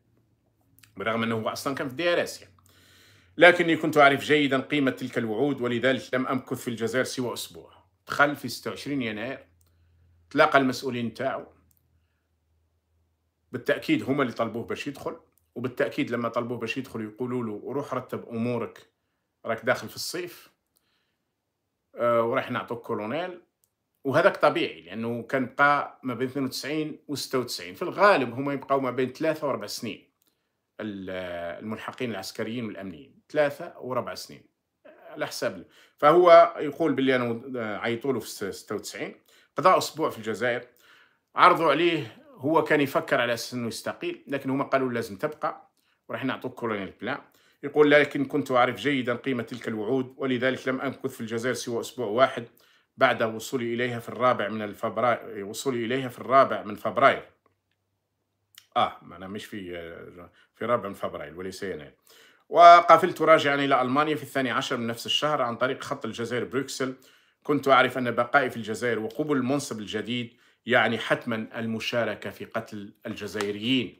برغم أنه هو أصلا كان في دي يعني لكني كنت أعرف جيدا قيمة تلك الوعود ولذلك لم أمكث في الجزائر سوى أسبوع دخل في 26 يناير تلاقى المسؤولين تاعو بالتاكيد هما اللي طلبوه باش يدخل وبالتاكيد لما طلبوه باش يدخل يقولوا له روح رتب امورك راك داخل في الصيف آه، وراح نعطوك كولونيل وهذاك طبيعي لانه كان بقى ما بين 92 و 96 في الغالب هما يبقاو ما بين ثلاثة 4 سنين الملحقين العسكريين والامنيين ثلاثة 4 سنين على حساب فهو يقول باللي انا عيطوا له في 96 قضى اسبوع في الجزائر عرضوا عليه هو كان يفكر على اساس انه يستقيل لكن هما قالوا لازم تبقى وراح نعطوك كولونيل بلان يقول لكن كنت أعرف جيدا قيمة تلك الوعود ولذلك لم أمكث في الجزائر سوى أسبوع واحد بعد وصولي إليها في الرابع من الفبراير وصولي إليها في الرابع من فبراير آه أنا مش في في رابع من فبراير وليس يناير وقفلت راجعا إلى ألمانيا في الثاني عشر من نفس الشهر عن طريق خط الجزائر بروكسل كنت أعرف أن بقائي في الجزائر وقبول المنصب الجديد يعني حتما المشاركة في قتل الجزائريين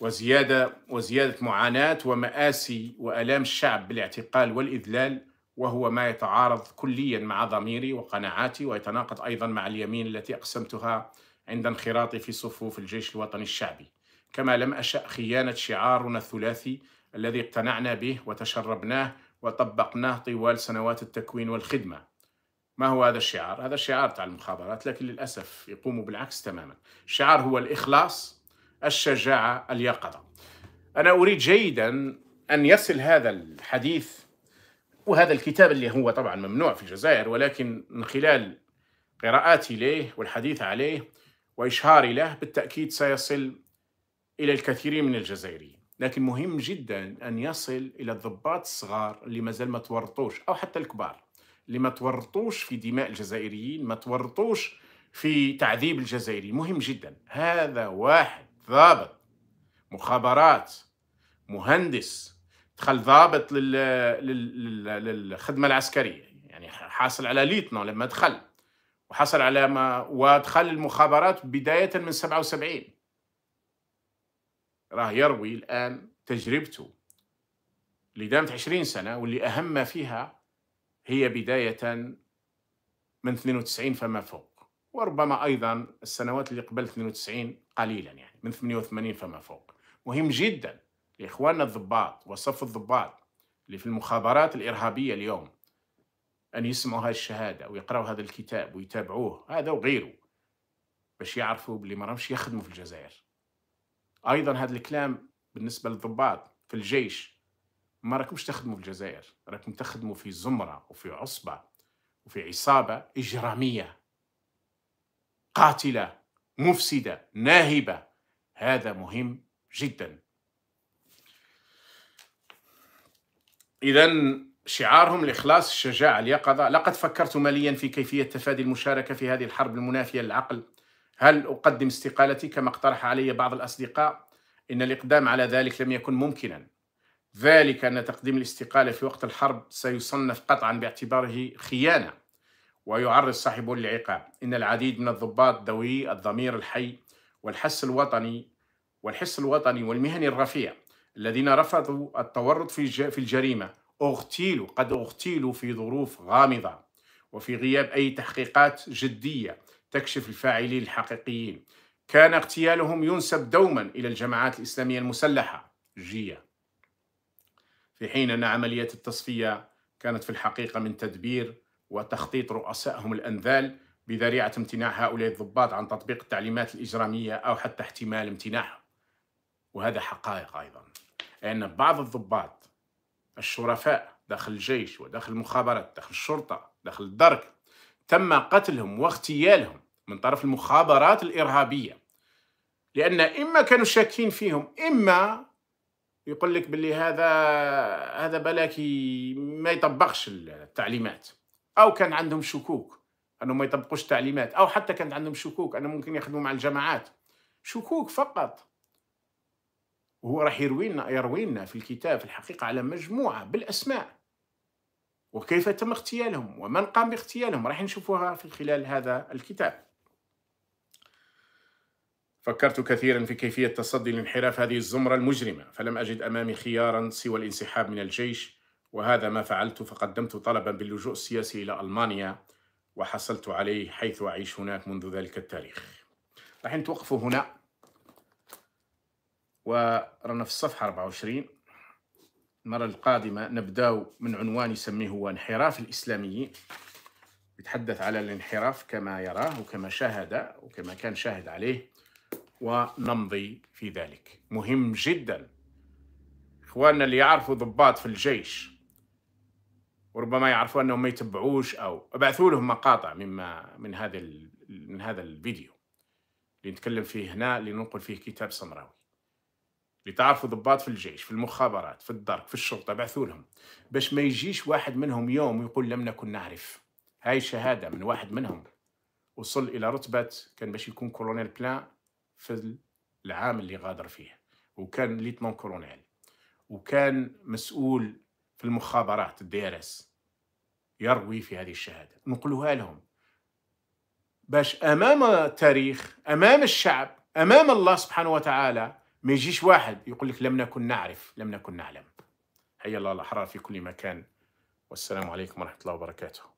وزيادة وزيادة معاناة ومآسي وآلام الشعب بالاعتقال والإذلال وهو ما يتعارض كليا مع ضميري وقناعاتي ويتناقض أيضا مع اليمين التي أقسمتها عند انخراطي في صفوف الجيش الوطني الشعبي كما لم أشأ خيانة شعارنا الثلاثي الذي اقتنعنا به وتشربناه وطبقناه طوال سنوات التكوين والخدمه ما هو هذا الشعار؟ هذا الشعار تاع المخابرات لكن للأسف يقوموا بالعكس تماما الشعار هو الإخلاص الشجاعة اليقظة أنا أريد جيدا أن يصل هذا الحديث وهذا الكتاب اللي هو طبعا ممنوع في الجزائر ولكن من خلال قراءاتي له والحديث عليه وإشهاري له بالتأكيد سيصل إلى الكثيرين من الجزائريين لكن مهم جدا أن يصل إلى الضباط الصغار اللي مازال ما تورطوش أو حتى الكبار اللي ما تورطوش في دماء الجزائريين ما تورطوش في تعذيب الجزائريين مهم جدا هذا واحد ضابط مخابرات مهندس دخل ضابط للخدمه العسكريه يعني حاصل على ليتنا لما دخل وحصل على ما ودخل المخابرات بدايه من 77 راه يروي الان تجربته اللي دامت 20 سنه واللي اهم ما فيها هي بداية من 92 فما فوق وربما أيضا السنوات اللي قبل 92 قليلا يعني من 88 فما فوق مهم جدا لإخواننا الضباط وصف الضباط اللي في المخابرات الإرهابية اليوم أن يسمعوا هذه الشهادة ويقرأوا هذا الكتاب ويتابعوه هذا وغيره باش يعرفوا بلي ما راهمش يخدموا في الجزائر أيضا هذا الكلام بالنسبة للضباط في الجيش ما راكمش تخدموا في الجزائر راكم تخدموا في زمرة وفي عصبة وفي عصابة إجرامية قاتلة مفسدة ناهبة هذا مهم جدا إذا شعارهم الإخلاص الشجاعة اليقظة لقد فكرت ماليا في كيفية تفادي المشاركة في هذه الحرب المنافية للعقل هل أقدم استقالتي كما اقترح علي بعض الأصدقاء إن الإقدام على ذلك لم يكن ممكنا ذلك أن تقديم الاستقالة في وقت الحرب سيصنف قطعا باعتباره خيانة ويعرض صاحبه للعقاب إن العديد من الضباط ذوي الضمير الحي والحس الوطني والحس الوطني والمهني الرفيع الذين رفضوا التورط في الجريمة اغتيلوا قد اغتيلوا في ظروف غامضة وفي غياب أي تحقيقات جدية تكشف الفاعلين الحقيقيين كان اغتيالهم ينسب دوما إلى الجماعات الإسلامية المسلحة جية في حين أن عملية التصفية كانت في الحقيقة من تدبير وتخطيط رؤسائهم الأنذال بذريعة امتناع هؤلاء الضباط عن تطبيق التعليمات الإجرامية أو حتى احتمال امتناعها وهذا حقائق أيضا أن بعض الضباط الشرفاء داخل الجيش وداخل المخابرات داخل الشرطة داخل الدرك تم قتلهم واغتيالهم من طرف المخابرات الإرهابية لأن إما كانوا شاكين فيهم إما يقول لك باللي هذا هذا بلاكي ما يطبقش التعليمات او كان عندهم شكوك انه ما يطبقوش التعليمات او حتى كان عندهم شكوك انه ممكن يخدموا مع الجماعات شكوك فقط وهو راح يروي لنا يروي لنا في الكتاب في الحقيقه على مجموعه بالاسماء وكيف تم اغتيالهم ومن قام باغتيالهم راح نشوفوها في خلال هذا الكتاب فكرت كثيرا في كيفية تصدي لانحراف هذه الزمرة المجرمة فلم أجد أمامي خيارا سوى الانسحاب من الجيش وهذا ما فعلت فقدمت طلبا باللجوء السياسي إلى ألمانيا وحصلت عليه حيث أعيش هناك منذ ذلك التاريخ راح نتوقف هنا ورانا في الصفحة 24 المرة القادمة نبدأ من عنوان يسميه هو انحراف الإسلاميين يتحدث على الانحراف كما يراه وكما شاهد وكما كان شاهد عليه ونمضي في ذلك مهم جدا إخواننا اللي يعرفوا ضباط في الجيش وربما يعرفوا أنهم ما يتبعوش أو ابعثوا لهم مقاطع مما من هذا من هذا الفيديو اللي نتكلم فيه هنا اللي ننقل فيه كتاب سمراوي اللي تعرفوا ضباط في الجيش في المخابرات في الدرك في الشرطة بعثوا لهم باش ما يجيش واحد منهم يوم ويقول لم نكن نعرف هاي شهادة من واحد منهم وصل إلى رتبة كان باش يكون كولونيل بلان في العام اللي غادر فيه وكان ليتمون كورونيل وكان مسؤول في المخابرات الدي ار اس يروي في هذه الشهاده نقلوها لهم باش امام التاريخ امام الشعب امام الله سبحانه وتعالى ما يجيش واحد يقول لك لم نكن نعرف لم نكن نعلم حيا الله الاحرار في كل مكان والسلام عليكم ورحمه الله وبركاته